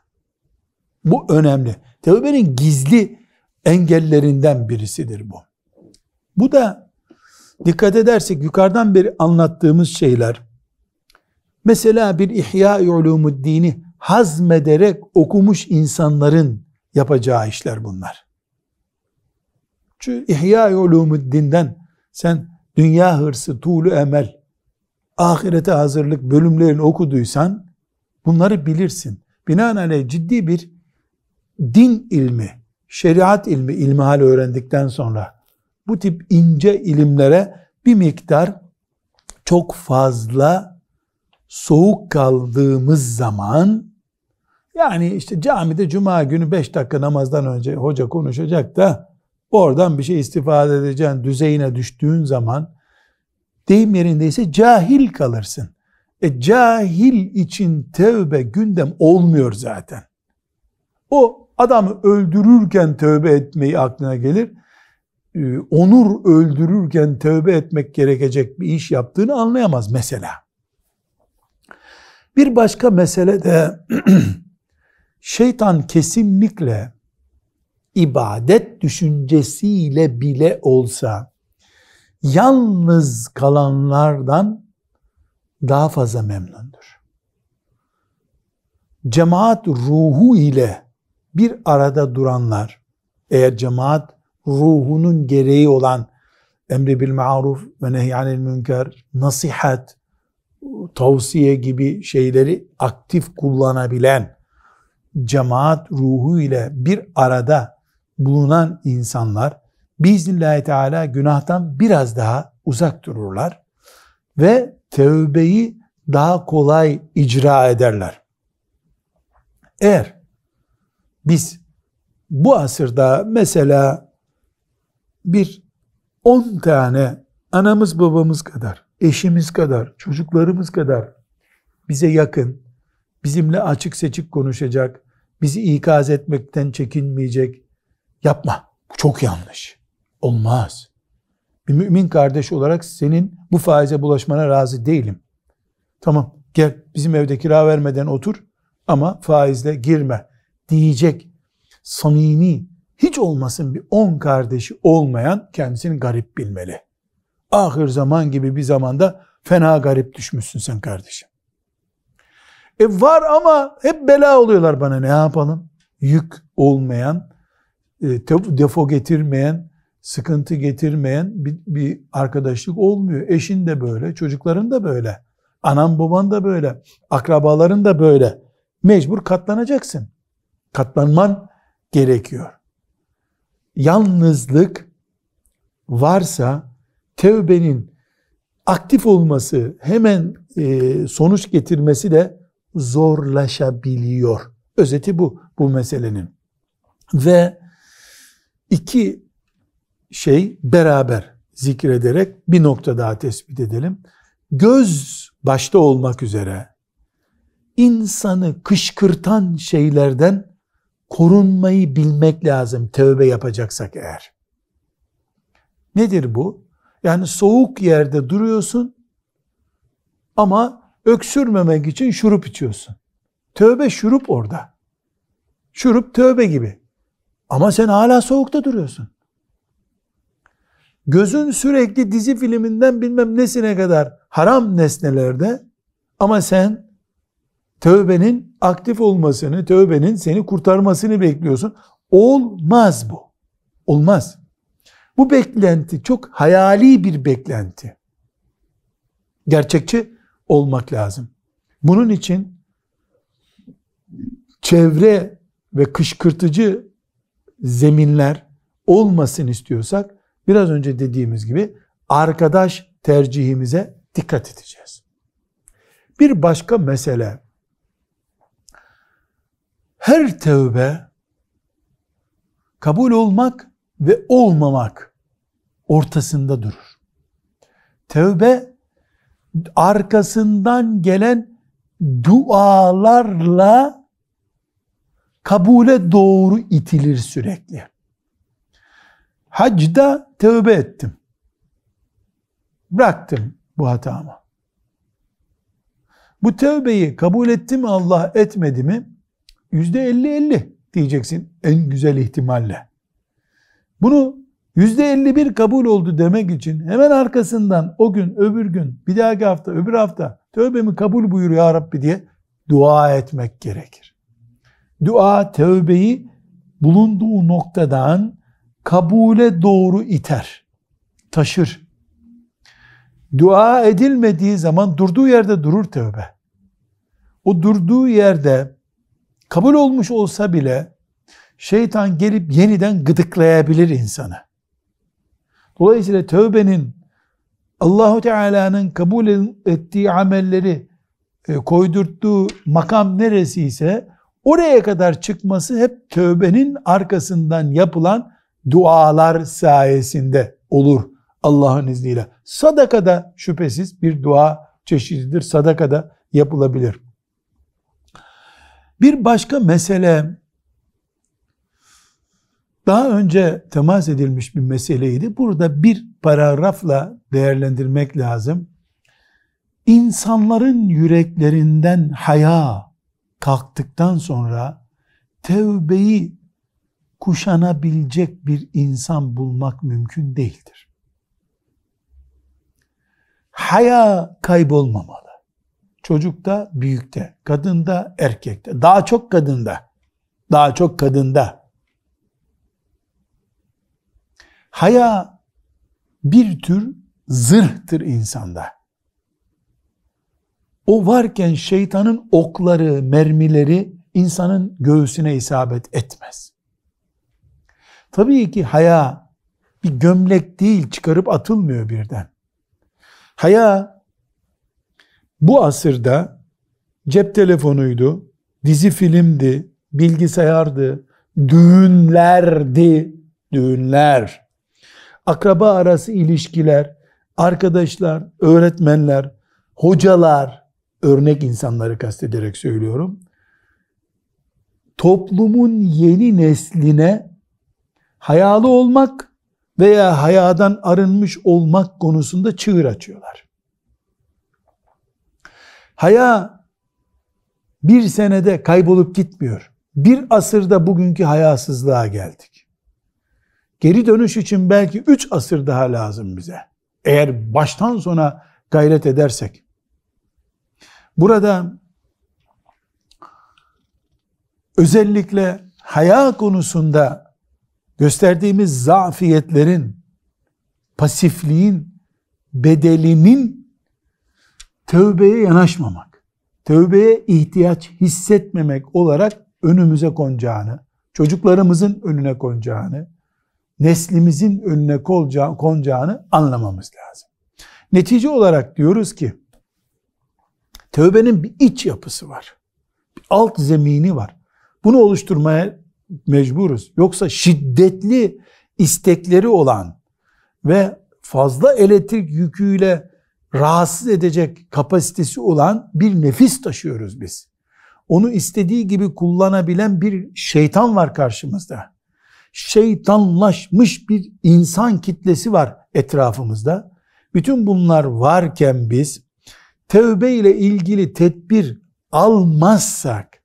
Bu önemli. Tevbenin gizli engellerinden birisidir bu. Bu da dikkat edersek yukarıdan beri anlattığımız şeyler Mesela bir İhya-i Ulumuddin'i hazmederek okumuş insanların yapacağı işler bunlar. Çünkü İhya-i Ulumuddin'den sen dünya hırsı, tuğlu emel, ahirete hazırlık bölümlerini okuduysan bunları bilirsin. Binaenaleyh ciddi bir din ilmi, şeriat ilmi, ilmihal öğrendikten sonra bu tip ince ilimlere bir miktar çok fazla soğuk kaldığımız zaman yani işte camide cuma günü 5 dakika namazdan önce hoca konuşacak da oradan bir şey istifade edeceğin düzeyine düştüğün zaman deyim yerindeyse cahil kalırsın. E cahil için tövbe gündem olmuyor zaten. O adamı öldürürken tövbe etmeyi aklına gelir. Ee, onur öldürürken tövbe etmek gerekecek bir iş yaptığını anlayamaz mesela. Bir başka mesele de şeytan kesinlikle ibadet düşüncesiyle bile olsa yalnız kalanlardan daha fazla memnundur. Cemaat ruhu ile bir arada duranlar, eğer cemaat ruhunun gereği olan emri bil maruf ve nehyanil münker, nasihat, tavsiye gibi şeyleri aktif kullanabilen, cemaat ruhu ile bir arada bulunan insanlar biiznillahü teala günahtan biraz daha uzak dururlar ve tövbeyi daha kolay icra ederler. Eğer biz bu asırda mesela bir 10 tane anamız babamız kadar eşimiz kadar, çocuklarımız kadar bize yakın, bizimle açık seçik konuşacak, bizi ikaz etmekten çekinmeyecek. Yapma. çok yanlış. Olmaz. Bir mümin kardeş olarak senin bu faize bulaşmana razı değilim. Tamam gel bizim evde kira vermeden otur ama faizle girme diyecek samimi hiç olmasın bir on kardeşi olmayan kendisini garip bilmeli ahir zaman gibi bir zamanda fena garip düşmüşsün sen kardeşim. E var ama hep bela oluyorlar bana ne yapalım? Yük olmayan, e, defo getirmeyen, sıkıntı getirmeyen bir, bir arkadaşlık olmuyor. Eşin de böyle, çocukların da böyle. Anan baban da böyle, akrabaların da böyle. Mecbur katlanacaksın. Katlanman gerekiyor. Yalnızlık varsa tevbenin aktif olması, hemen e, sonuç getirmesi de zorlaşabiliyor. Özeti bu, bu meselenin. Ve iki şey beraber zikrederek bir nokta daha tespit edelim. Göz başta olmak üzere insanı kışkırtan şeylerden korunmayı bilmek lazım tövbe yapacaksak eğer. Nedir bu? Yani soğuk yerde duruyorsun ama öksürmemek için şurup içiyorsun. Tövbe şurup orada. Şurup tövbe gibi. Ama sen hala soğukta duruyorsun. Gözün sürekli dizi filminden bilmem nesine kadar haram nesnelerde ama sen tövbenin aktif olmasını, tövbenin seni kurtarmasını bekliyorsun. Olmaz bu. Olmaz. Bu beklenti çok hayali bir beklenti. Gerçekçi olmak lazım. Bunun için çevre ve kışkırtıcı zeminler olmasın istiyorsak biraz önce dediğimiz gibi arkadaş tercihimize dikkat edeceğiz. Bir başka mesele her tövbe kabul olmak ve olmamak ortasında durur. Tevbe arkasından gelen dualarla kabule doğru itilir sürekli. Hacda tevbe ettim. Bıraktım bu hatamı. Bu tevbeyi kabul etti mi Allah etmedi mi? %50-50 diyeceksin en güzel ihtimalle. Bunu yüzde %51 kabul oldu demek için hemen arkasından o gün, öbür gün, bir dahaki hafta, öbür hafta tövbemi kabul buyur ya Rabbi diye dua etmek gerekir. Dua tövbeyi bulunduğu noktadan kabule doğru iter, taşır. Dua edilmediği zaman durduğu yerde durur tövbe. O durduğu yerde kabul olmuş olsa bile şeytan gelip yeniden gıdıklayabilir insanı. Dolayısıyla tövbenin Allahu Teala'nın kabul ettiği amelleri e, koydurttuğu makam neresi ise oraya kadar çıkması hep tövbenin arkasından yapılan dualar sayesinde olur Allah'ın izniyle. Sadaka da şüphesiz bir dua çeşididir. Sadaka da yapılabilir. Bir başka mesele daha önce temas edilmiş bir meseleydi. Burada bir paragrafla değerlendirmek lazım. İnsanların yüreklerinden haya kalktıktan sonra tevbeyi kuşanabilecek bir insan bulmak mümkün değildir. Haya kaybolmamalı. Çocukta, büyükte, kadında, erkekte, daha çok kadında, daha çok kadında Haya bir tür zırhtır insanda. O varken şeytanın okları, mermileri insanın göğsüne isabet etmez. Tabii ki haya bir gömlek değil çıkarıp atılmıyor birden. Haya bu asırda cep telefonuydu, dizi filmdi, bilgisayardı, düğünlerdi, düğünler akraba arası ilişkiler, arkadaşlar, öğretmenler, hocalar, örnek insanları kastederek söylüyorum. Toplumun yeni nesline hayalı olmak veya hayadan arınmış olmak konusunda çığır açıyorlar. Haya bir senede kaybolup gitmiyor. Bir asırda bugünkü hayasızlığa geldik geri dönüş için belki 3 asır daha lazım bize. Eğer baştan sona gayret edersek. Burada özellikle haya konusunda gösterdiğimiz zafiyetlerin, pasifliğin bedelinin tövbeye yanaşmamak, tövbeye ihtiyaç hissetmemek olarak önümüze konacağını, çocuklarımızın önüne konacağını, neslimizin önüne konacağını anlamamız lazım. Netice olarak diyoruz ki tövbenin bir iç yapısı var. Bir alt zemini var. Bunu oluşturmaya mecburuz. Yoksa şiddetli istekleri olan ve fazla elektrik yüküyle rahatsız edecek kapasitesi olan bir nefis taşıyoruz biz. Onu istediği gibi kullanabilen bir şeytan var karşımızda şeytanlaşmış bir insan kitlesi var etrafımızda. Bütün bunlar varken biz tevbe ile ilgili tedbir almazsak,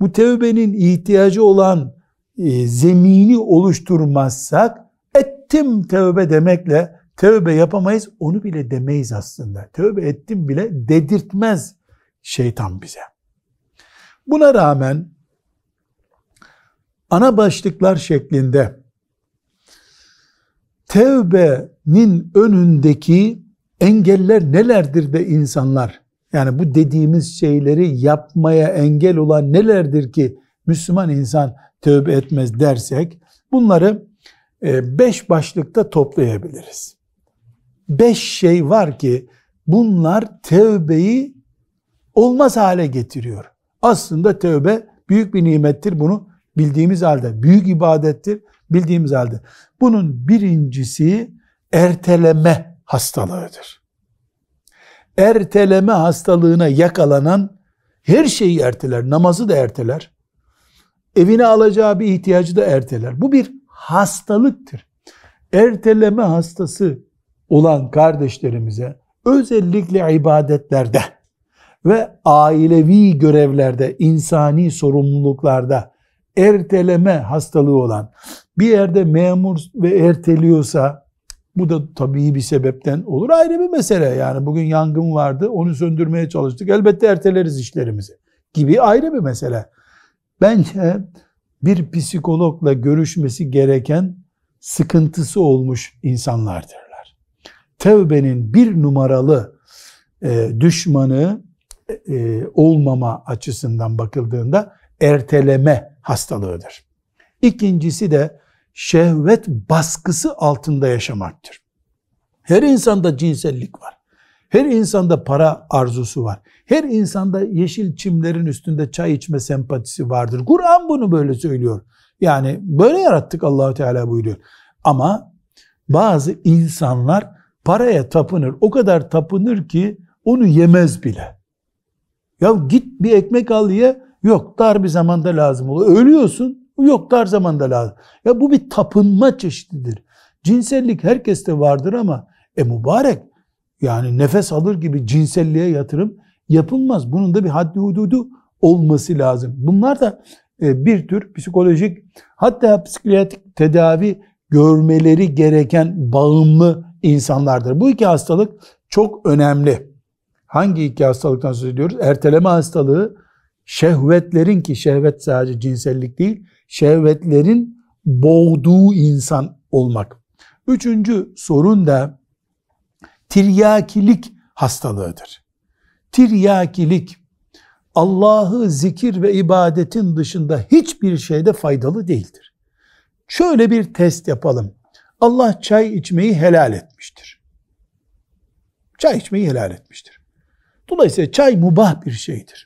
bu tevbenin ihtiyacı olan e, zemini oluşturmazsak, ettim tevbe demekle tevbe yapamayız, onu bile demeyiz aslında. Tevbe ettim bile dedirtmez şeytan bize. Buna rağmen ana başlıklar şeklinde tevbenin önündeki engeller nelerdir de insanlar yani bu dediğimiz şeyleri yapmaya engel olan nelerdir ki Müslüman insan tövbe etmez dersek bunları e, beş başlıkta toplayabiliriz. Beş şey var ki bunlar tevbeyi olmaz hale getiriyor. Aslında tövbe büyük bir nimettir bunu bildiğimiz halde. Büyük ibadettir bildiğimiz halde. Bunun birincisi erteleme hastalığıdır. Erteleme hastalığına yakalanan her şeyi erteler. Namazı da erteler. Evine alacağı bir ihtiyacı da erteler. Bu bir hastalıktır. Erteleme hastası olan kardeşlerimize özellikle ibadetlerde ve ailevi görevlerde, insani sorumluluklarda erteleme hastalığı olan bir yerde memur ve erteliyorsa bu da tabii bir sebepten olur. Ayrı bir mesele yani bugün yangın vardı onu söndürmeye çalıştık. Elbette erteleriz işlerimizi gibi ayrı bir mesele. Bence bir psikologla görüşmesi gereken sıkıntısı olmuş insanlardırlar. Tevbenin bir numaralı e, düşmanı e, e, olmama açısından bakıldığında erteleme hastalığıdır. İkincisi de şehvet baskısı altında yaşamaktır. Her insanda cinsellik var. Her insanda para arzusu var. Her insanda yeşil çimlerin üstünde çay içme sempatisi vardır. Kur'an bunu böyle söylüyor. Yani böyle yarattık Allahu Teala buyuruyor. Ama bazı insanlar paraya tapınır. O kadar tapınır ki onu yemez bile. Ya git bir ekmek al ye Yok dar bir zamanda lazım oluyor. Ölüyorsun. Yok dar zamanda lazım. Ya bu bir tapınma çeşididir. Cinsellik herkeste vardır ama e mübarek yani nefes alır gibi cinselliğe yatırım yapılmaz. Bunun da bir haddi hududu olması lazım. Bunlar da e, bir tür psikolojik hatta psikiyatrik tedavi görmeleri gereken bağımlı insanlardır. Bu iki hastalık çok önemli. Hangi iki hastalıktan söz ediyoruz? Erteleme hastalığı şehvetlerin ki şehvet sadece cinsellik değil, şehvetlerin boğduğu insan olmak. Üçüncü sorun da tiryakilik hastalığıdır. Tiryakilik Allah'ı zikir ve ibadetin dışında hiçbir şeyde faydalı değildir. Şöyle bir test yapalım. Allah çay içmeyi helal etmiştir. Çay içmeyi helal etmiştir. Dolayısıyla çay mubah bir şeydir.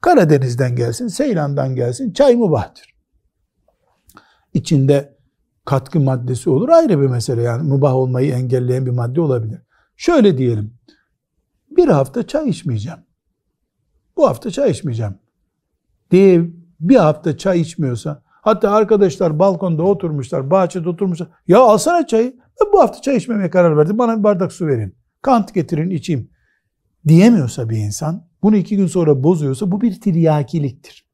Karadeniz'den gelsin, Seylan'dan gelsin, çay mübahtır. İçinde katkı maddesi olur ayrı bir mesele yani mubah olmayı engelleyen bir madde olabilir. Şöyle diyelim, bir hafta çay içmeyeceğim. Bu hafta çay içmeyeceğim diye bir hafta çay içmiyorsa hatta arkadaşlar balkonda oturmuşlar, bahçede oturmuşlar. Ya alsana çayı. Ben bu hafta çay içmemeye karar verdim. Bana bir bardak su verin. Kant getirin içeyim. Diyemiyorsa bir insan bunu iki gün sonra bozuyorsa bu bir tiryakiliktir.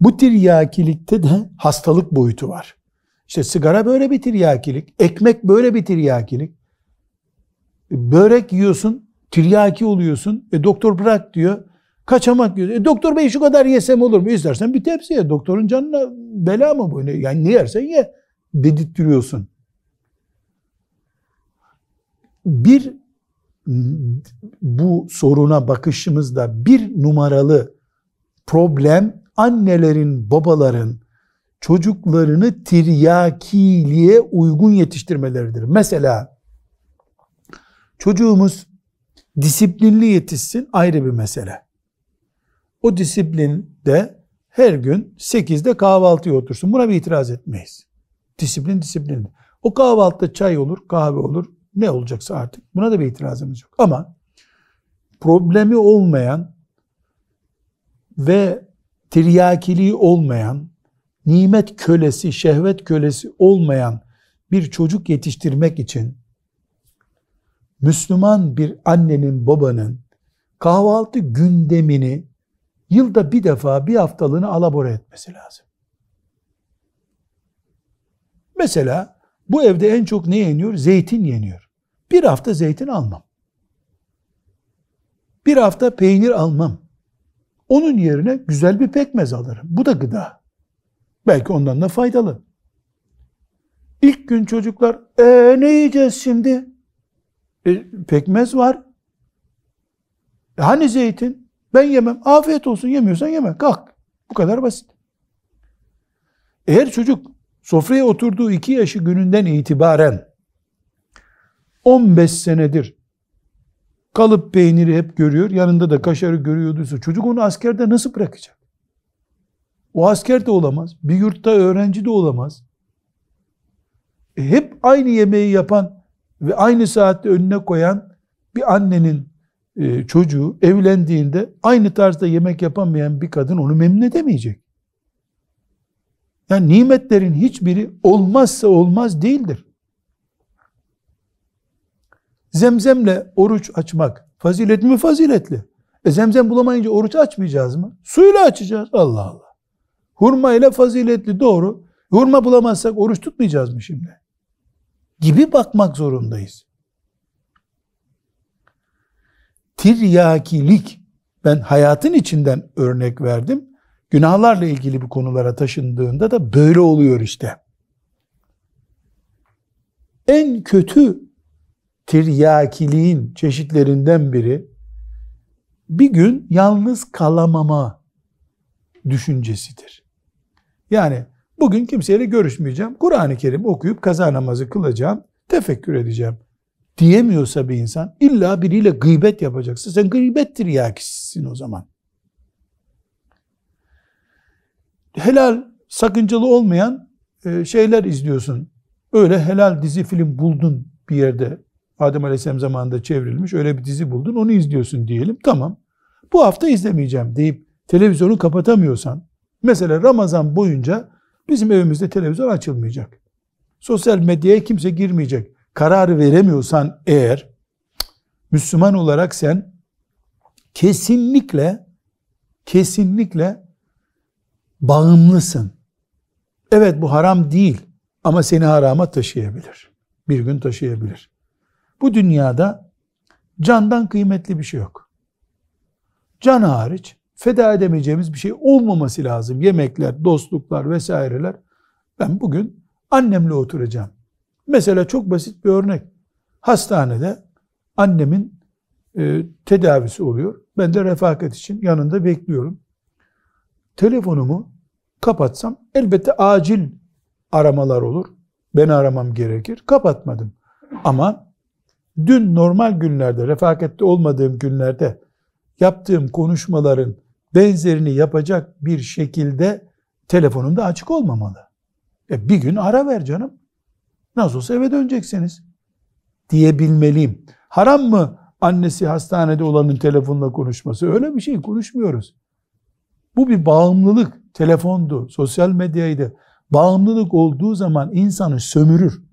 Bu tiryakilikte de hastalık boyutu var. İşte sigara böyle bir tiryakilik, ekmek böyle bir tiryakilik. E, börek yiyorsun, tiryaki oluyorsun. E, doktor bırak diyor. Kaçamak diyor. E, doktor bey şu kadar yesem olur mu? İstersen bir tepsiye. Doktorun canına bela mı bu? Yani ne yersen ye dedirtiyorsun. Bir bu soruna bakışımızda bir numaralı problem annelerin, babaların çocuklarını tiryakiliğe uygun yetiştirmeleridir. Mesela çocuğumuz disiplinli yetişsin ayrı bir mesele. O disiplinde her gün 8'de kahvaltıya otursun. Buna bir itiraz etmeyiz. Disiplin disiplin. O kahvaltıda çay olur, kahve olur, ne olacaksa artık. Buna da bir itirazımız yok. Ama problemi olmayan ve tiryakiliği olmayan, nimet kölesi, şehvet kölesi olmayan bir çocuk yetiştirmek için Müslüman bir annenin, babanın kahvaltı gündemini yılda bir defa, bir haftalığını alabora etmesi lazım. Mesela bu evde en çok ne yeniyor? Zeytin yeniyor. Bir hafta zeytin almam. Bir hafta peynir almam. Onun yerine güzel bir pekmez alırım. Bu da gıda. Belki ondan da faydalı. İlk gün çocuklar, ee ne yiyeceğiz şimdi? E, pekmez var. E, hani zeytin? Ben yemem. Afiyet olsun yemiyorsan yeme. Kalk. Bu kadar basit. Eğer çocuk sofraya oturduğu iki yaşı gününden itibaren 15 senedir kalıp peyniri hep görüyor, yanında da kaşarı görüyorduysa çocuk onu askerde nasıl bırakacak? O asker de olamaz, bir yurtta öğrenci de olamaz. E, hep aynı yemeği yapan ve aynı saatte önüne koyan bir annenin e, çocuğu evlendiğinde aynı tarzda yemek yapamayan bir kadın onu memnun edemeyecek. Yani nimetlerin hiçbiri olmazsa olmaz değildir. Zemzemle oruç açmak fazilet mi? Faziletli. E zemzem bulamayınca oruç açmayacağız mı? Suyla açacağız. Allah Allah. Hurma ile faziletli doğru. Hurma bulamazsak oruç tutmayacağız mı şimdi? Gibi bakmak zorundayız. Tiryakilik ben hayatın içinden örnek verdim. Günahlarla ilgili bu konulara taşındığında da böyle oluyor işte. En kötü tiryakiliğin çeşitlerinden biri bir gün yalnız kalamama düşüncesidir. Yani bugün kimseyle görüşmeyeceğim. Kur'an-ı Kerim okuyup kaza namazı kılacağım. Tefekkür edeceğim. Diyemiyorsa bir insan illa biriyle gıybet yapacaksa sen gıybet tiryakisisin o zaman. Helal sakıncalı olmayan e, şeyler izliyorsun. Öyle helal dizi film buldun bir yerde Adem Aleyhisselam zamanında çevrilmiş öyle bir dizi buldun onu izliyorsun diyelim. Tamam bu hafta izlemeyeceğim deyip televizyonu kapatamıyorsan mesela Ramazan boyunca bizim evimizde televizyon açılmayacak. Sosyal medyaya kimse girmeyecek. Karar veremiyorsan eğer Müslüman olarak sen kesinlikle kesinlikle bağımlısın. Evet bu haram değil ama seni harama taşıyabilir. Bir gün taşıyabilir. Bu dünyada candan kıymetli bir şey yok. Can hariç feda edemeyeceğimiz bir şey olmaması lazım. Yemekler, dostluklar vesaireler. Ben bugün annemle oturacağım. Mesela çok basit bir örnek. Hastanede annemin e, tedavisi oluyor. Ben de refakat için yanında bekliyorum. Telefonumu kapatsam elbette acil aramalar olur. Ben aramam gerekir. Kapatmadım. Ama dün normal günlerde, refakette olmadığım günlerde yaptığım konuşmaların benzerini yapacak bir şekilde telefonumda açık olmamalı. E bir gün ara ver canım. Nasıl olsa eve döneceksiniz diyebilmeliyim. Haram mı annesi hastanede olanın telefonla konuşması? Öyle bir şey konuşmuyoruz. Bu bir bağımlılık. Telefondu, sosyal medyaydı. Bağımlılık olduğu zaman insanı sömürür.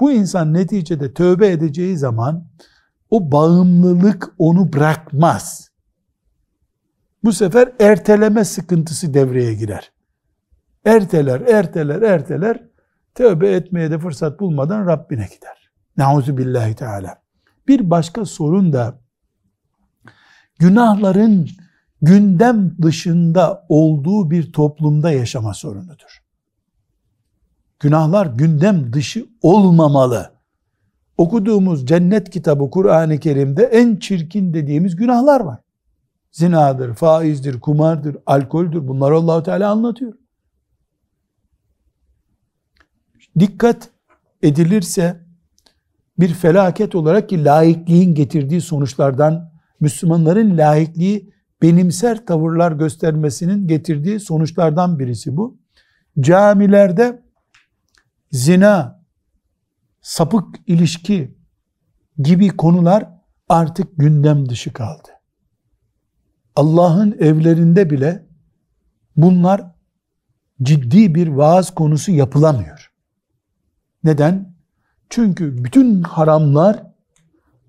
Bu insan neticede tövbe edeceği zaman o bağımlılık onu bırakmaz. Bu sefer erteleme sıkıntısı devreye girer. Erteler, erteler, erteler tövbe etmeye de fırsat bulmadan Rabbine gider. Nauzu billahi teala. Bir başka sorun da günahların gündem dışında olduğu bir toplumda yaşama sorunudur. Günahlar gündem dışı olmamalı. Okuduğumuz cennet kitabı Kur'an-ı Kerim'de en çirkin dediğimiz günahlar var. Zinadır, faizdir, kumardır, alkoldür. Bunlar Allahu Teala anlatıyor. Dikkat edilirse bir felaket olarak ki laikliğin getirdiği sonuçlardan Müslümanların laikliği benimser tavırlar göstermesinin getirdiği sonuçlardan birisi bu. Camilerde zina, sapık ilişki gibi konular artık gündem dışı kaldı. Allah'ın evlerinde bile bunlar ciddi bir vaaz konusu yapılamıyor. Neden? Çünkü bütün haramlar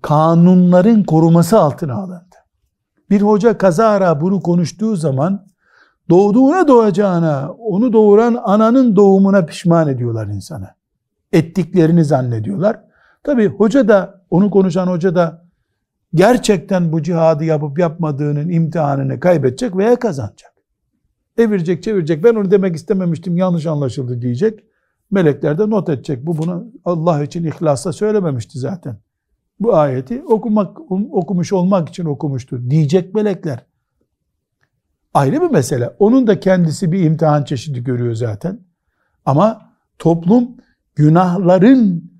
kanunların koruması altına alındı. Bir hoca kazara bunu konuştuğu zaman doğduğuna doğacağına, onu doğuran ananın doğumuna pişman ediyorlar insana, Ettiklerini zannediyorlar. Tabi hoca da, onu konuşan hoca da gerçekten bu cihadı yapıp yapmadığının imtihanını kaybedecek veya kazanacak. Evirecek, çevirecek. Ben onu demek istememiştim, yanlış anlaşıldı diyecek. Melekler de not edecek. Bu bunu Allah için ihlasla söylememişti zaten. Bu ayeti okumak okumuş olmak için okumuştu diyecek melekler ayrı bir mesele. Onun da kendisi bir imtihan çeşidi görüyor zaten. Ama toplum günahların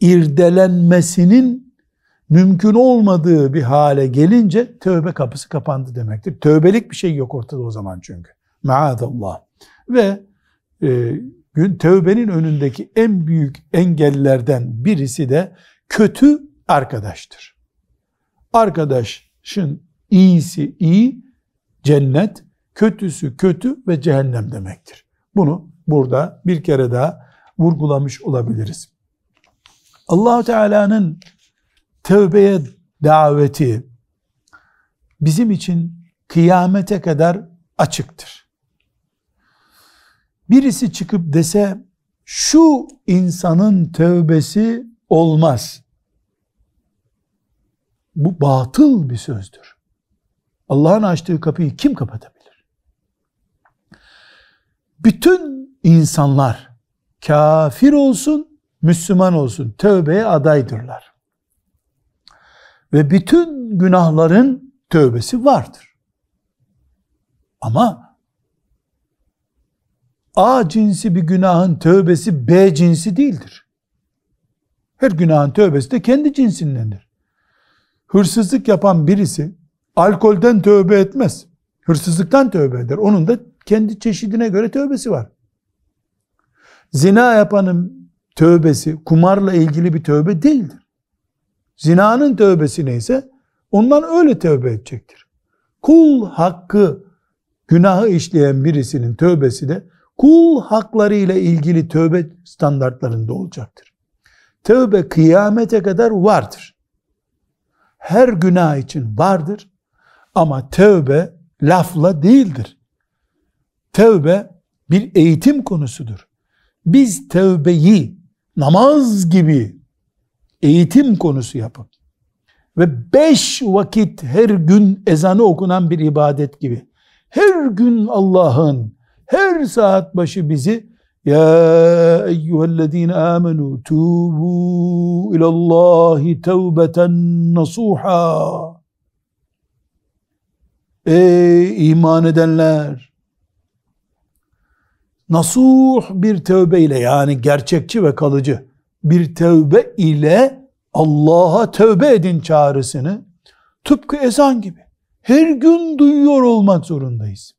irdelenmesinin mümkün olmadığı bir hale gelince tövbe kapısı kapandı demektir. Tövbelik bir şey yok ortada o zaman çünkü. Maazallah. Ve e, tövbenin önündeki en büyük engellerden birisi de kötü arkadaştır. Arkadaşın iyisi iyi, cennet, kötüsü kötü ve cehennem demektir. Bunu burada bir kere daha vurgulamış olabiliriz. Allahu Teala'nın tövbeye daveti bizim için kıyamete kadar açıktır. Birisi çıkıp dese şu insanın tövbesi olmaz. Bu batıl bir sözdür. Allah'ın açtığı kapıyı kim kapatabilir? Bütün insanlar kafir olsun, Müslüman olsun tövbeye adaydırlar. Ve bütün günahların tövbesi vardır. Ama A cinsi bir günahın tövbesi B cinsi değildir. Her günahın tövbesi de kendi cinsindendir. Hırsızlık yapan birisi alkolden tövbe etmez. Hırsızlıktan tövbe eder. Onun da kendi çeşidine göre tövbesi var. Zina yapanın tövbesi kumarla ilgili bir tövbe değildir. Zinanın tövbesi neyse ondan öyle tövbe edecektir. Kul hakkı günahı işleyen birisinin tövbesi de kul hakları ile ilgili tövbe standartlarında olacaktır. Tövbe kıyamete kadar vardır. Her günah için vardır. Ama tövbe lafla değildir. Tövbe bir eğitim konusudur. Biz tövbeyi namaz gibi eğitim konusu yapıp ve beş vakit her gün ezanı okunan bir ibadet gibi her gün Allah'ın her saat başı bizi ya eyyühellezine amenu tubu ilallahi tevbeten nasuha Ey iman edenler! Nasuh bir tövbe ile yani gerçekçi ve kalıcı bir tövbe ile Allah'a tövbe edin çağrısını tıpkı ezan gibi her gün duyuyor olmak zorundayız.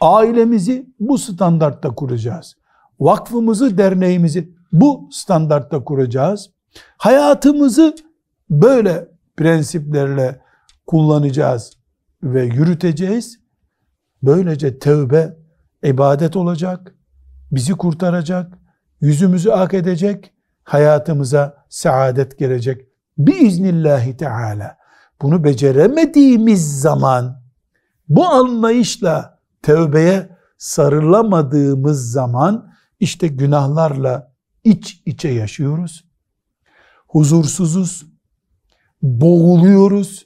Ailemizi bu standartta kuracağız. Vakfımızı, derneğimizi bu standartta kuracağız. Hayatımızı böyle prensiplerle kullanacağız ve yürüteceğiz. Böylece tevbe ibadet olacak, bizi kurtaracak, yüzümüzü ak edecek, hayatımıza saadet gelecek. Biiznillahi Teala. Bunu beceremediğimiz zaman bu anlayışla tevbeye sarılamadığımız zaman işte günahlarla iç içe yaşıyoruz. Huzursuzuz, boğuluyoruz,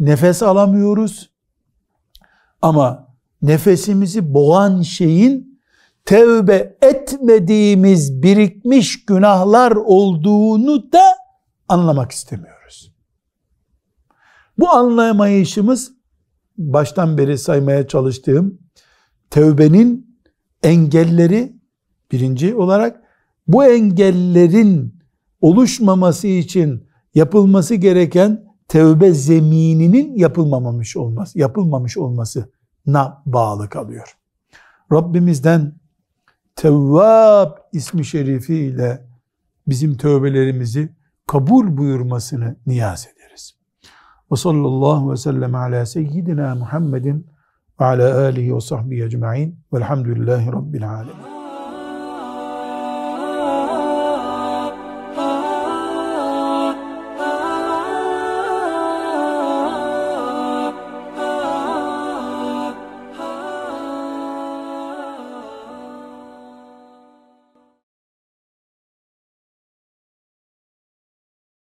nefes alamıyoruz. Ama nefesimizi boğan şeyin tevbe etmediğimiz birikmiş günahlar olduğunu da anlamak istemiyoruz. Bu anlamayışımız baştan beri saymaya çalıştığım tevbenin engelleri birinci olarak bu engellerin oluşmaması için yapılması gereken tevbe zemininin yapılmamış olması, yapılmamış olmasına bağlı kalıyor. Rabbimizden Tevvab ismi şerifiyle bizim tövbelerimizi kabul buyurmasını niyaz ederiz. Ve sallallahu ve sellem ala seyyidina Muhammedin ve ala alihi ve sahbihi ecma'in velhamdülillahi rabbil alemin.